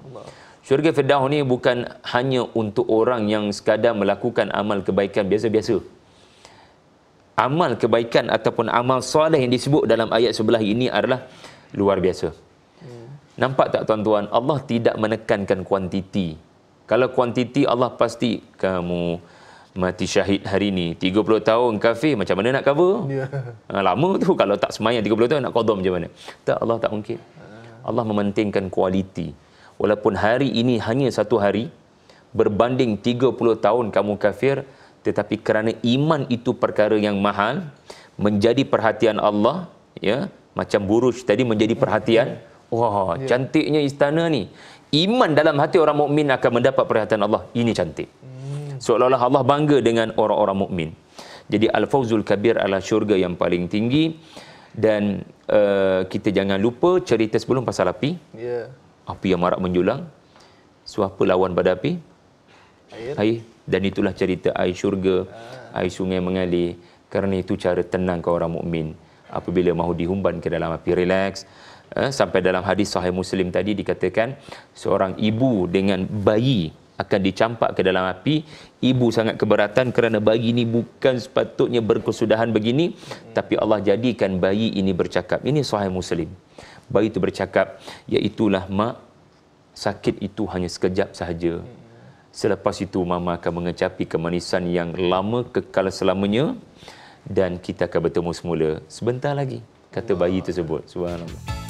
syurga firdaus ni bukan hanya untuk orang yang sekadar melakukan amal kebaikan biasa-biasa amal kebaikan ataupun amal soleh yang disebut dalam ayat sebelah ini adalah luar biasa Nampak tak tuan-tuan, Allah tidak menekankan kuantiti. Kalau kuantiti Allah pasti kamu mati syahid hari ini 30 tahun kafir macam mana nak cover yeah. Ya. ha, lama tu kalau tak semayang 30 tahun nak kodom macam mana tak Allah tak mungkin ah. Allah mementingkan kualiti walaupun hari ini hanya satu hari berbanding 30 tahun kamu kafir tetapi kerana iman itu perkara yang mahal menjadi perhatian Allah ya macam buruj tadi menjadi perhatian wah yeah. cantiknya istana ni iman dalam hati orang mukmin akan mendapat perhatian Allah ini cantik hmm seolah-olah Allah bangga dengan orang-orang mukmin. Jadi al-fawzul kabir adalah syurga yang paling tinggi dan uh, kita jangan lupa cerita sebelum pasal api. Yeah. Api yang marak menjulang. Siapa lawan pada api? Air. Air. Dan itulah cerita air syurga, ah. air sungai mengalir. Kerana itu cara tenang ke orang mukmin apabila mahu dihumban ke dalam api relax. Eh, sampai dalam hadis sahih Muslim tadi dikatakan seorang ibu dengan bayi akan dicampak ke dalam api ibu sangat keberatan kerana bayi ini bukan sepatutnya berkesudahan begini tapi Allah jadikan bayi ini bercakap ini sahih muslim bayi itu bercakap iaitulah mak sakit itu hanya sekejap sahaja selepas itu mama akan mengecapi kemanisan yang lama kekal selamanya dan kita akan bertemu semula sebentar lagi kata bayi tersebut subhanallah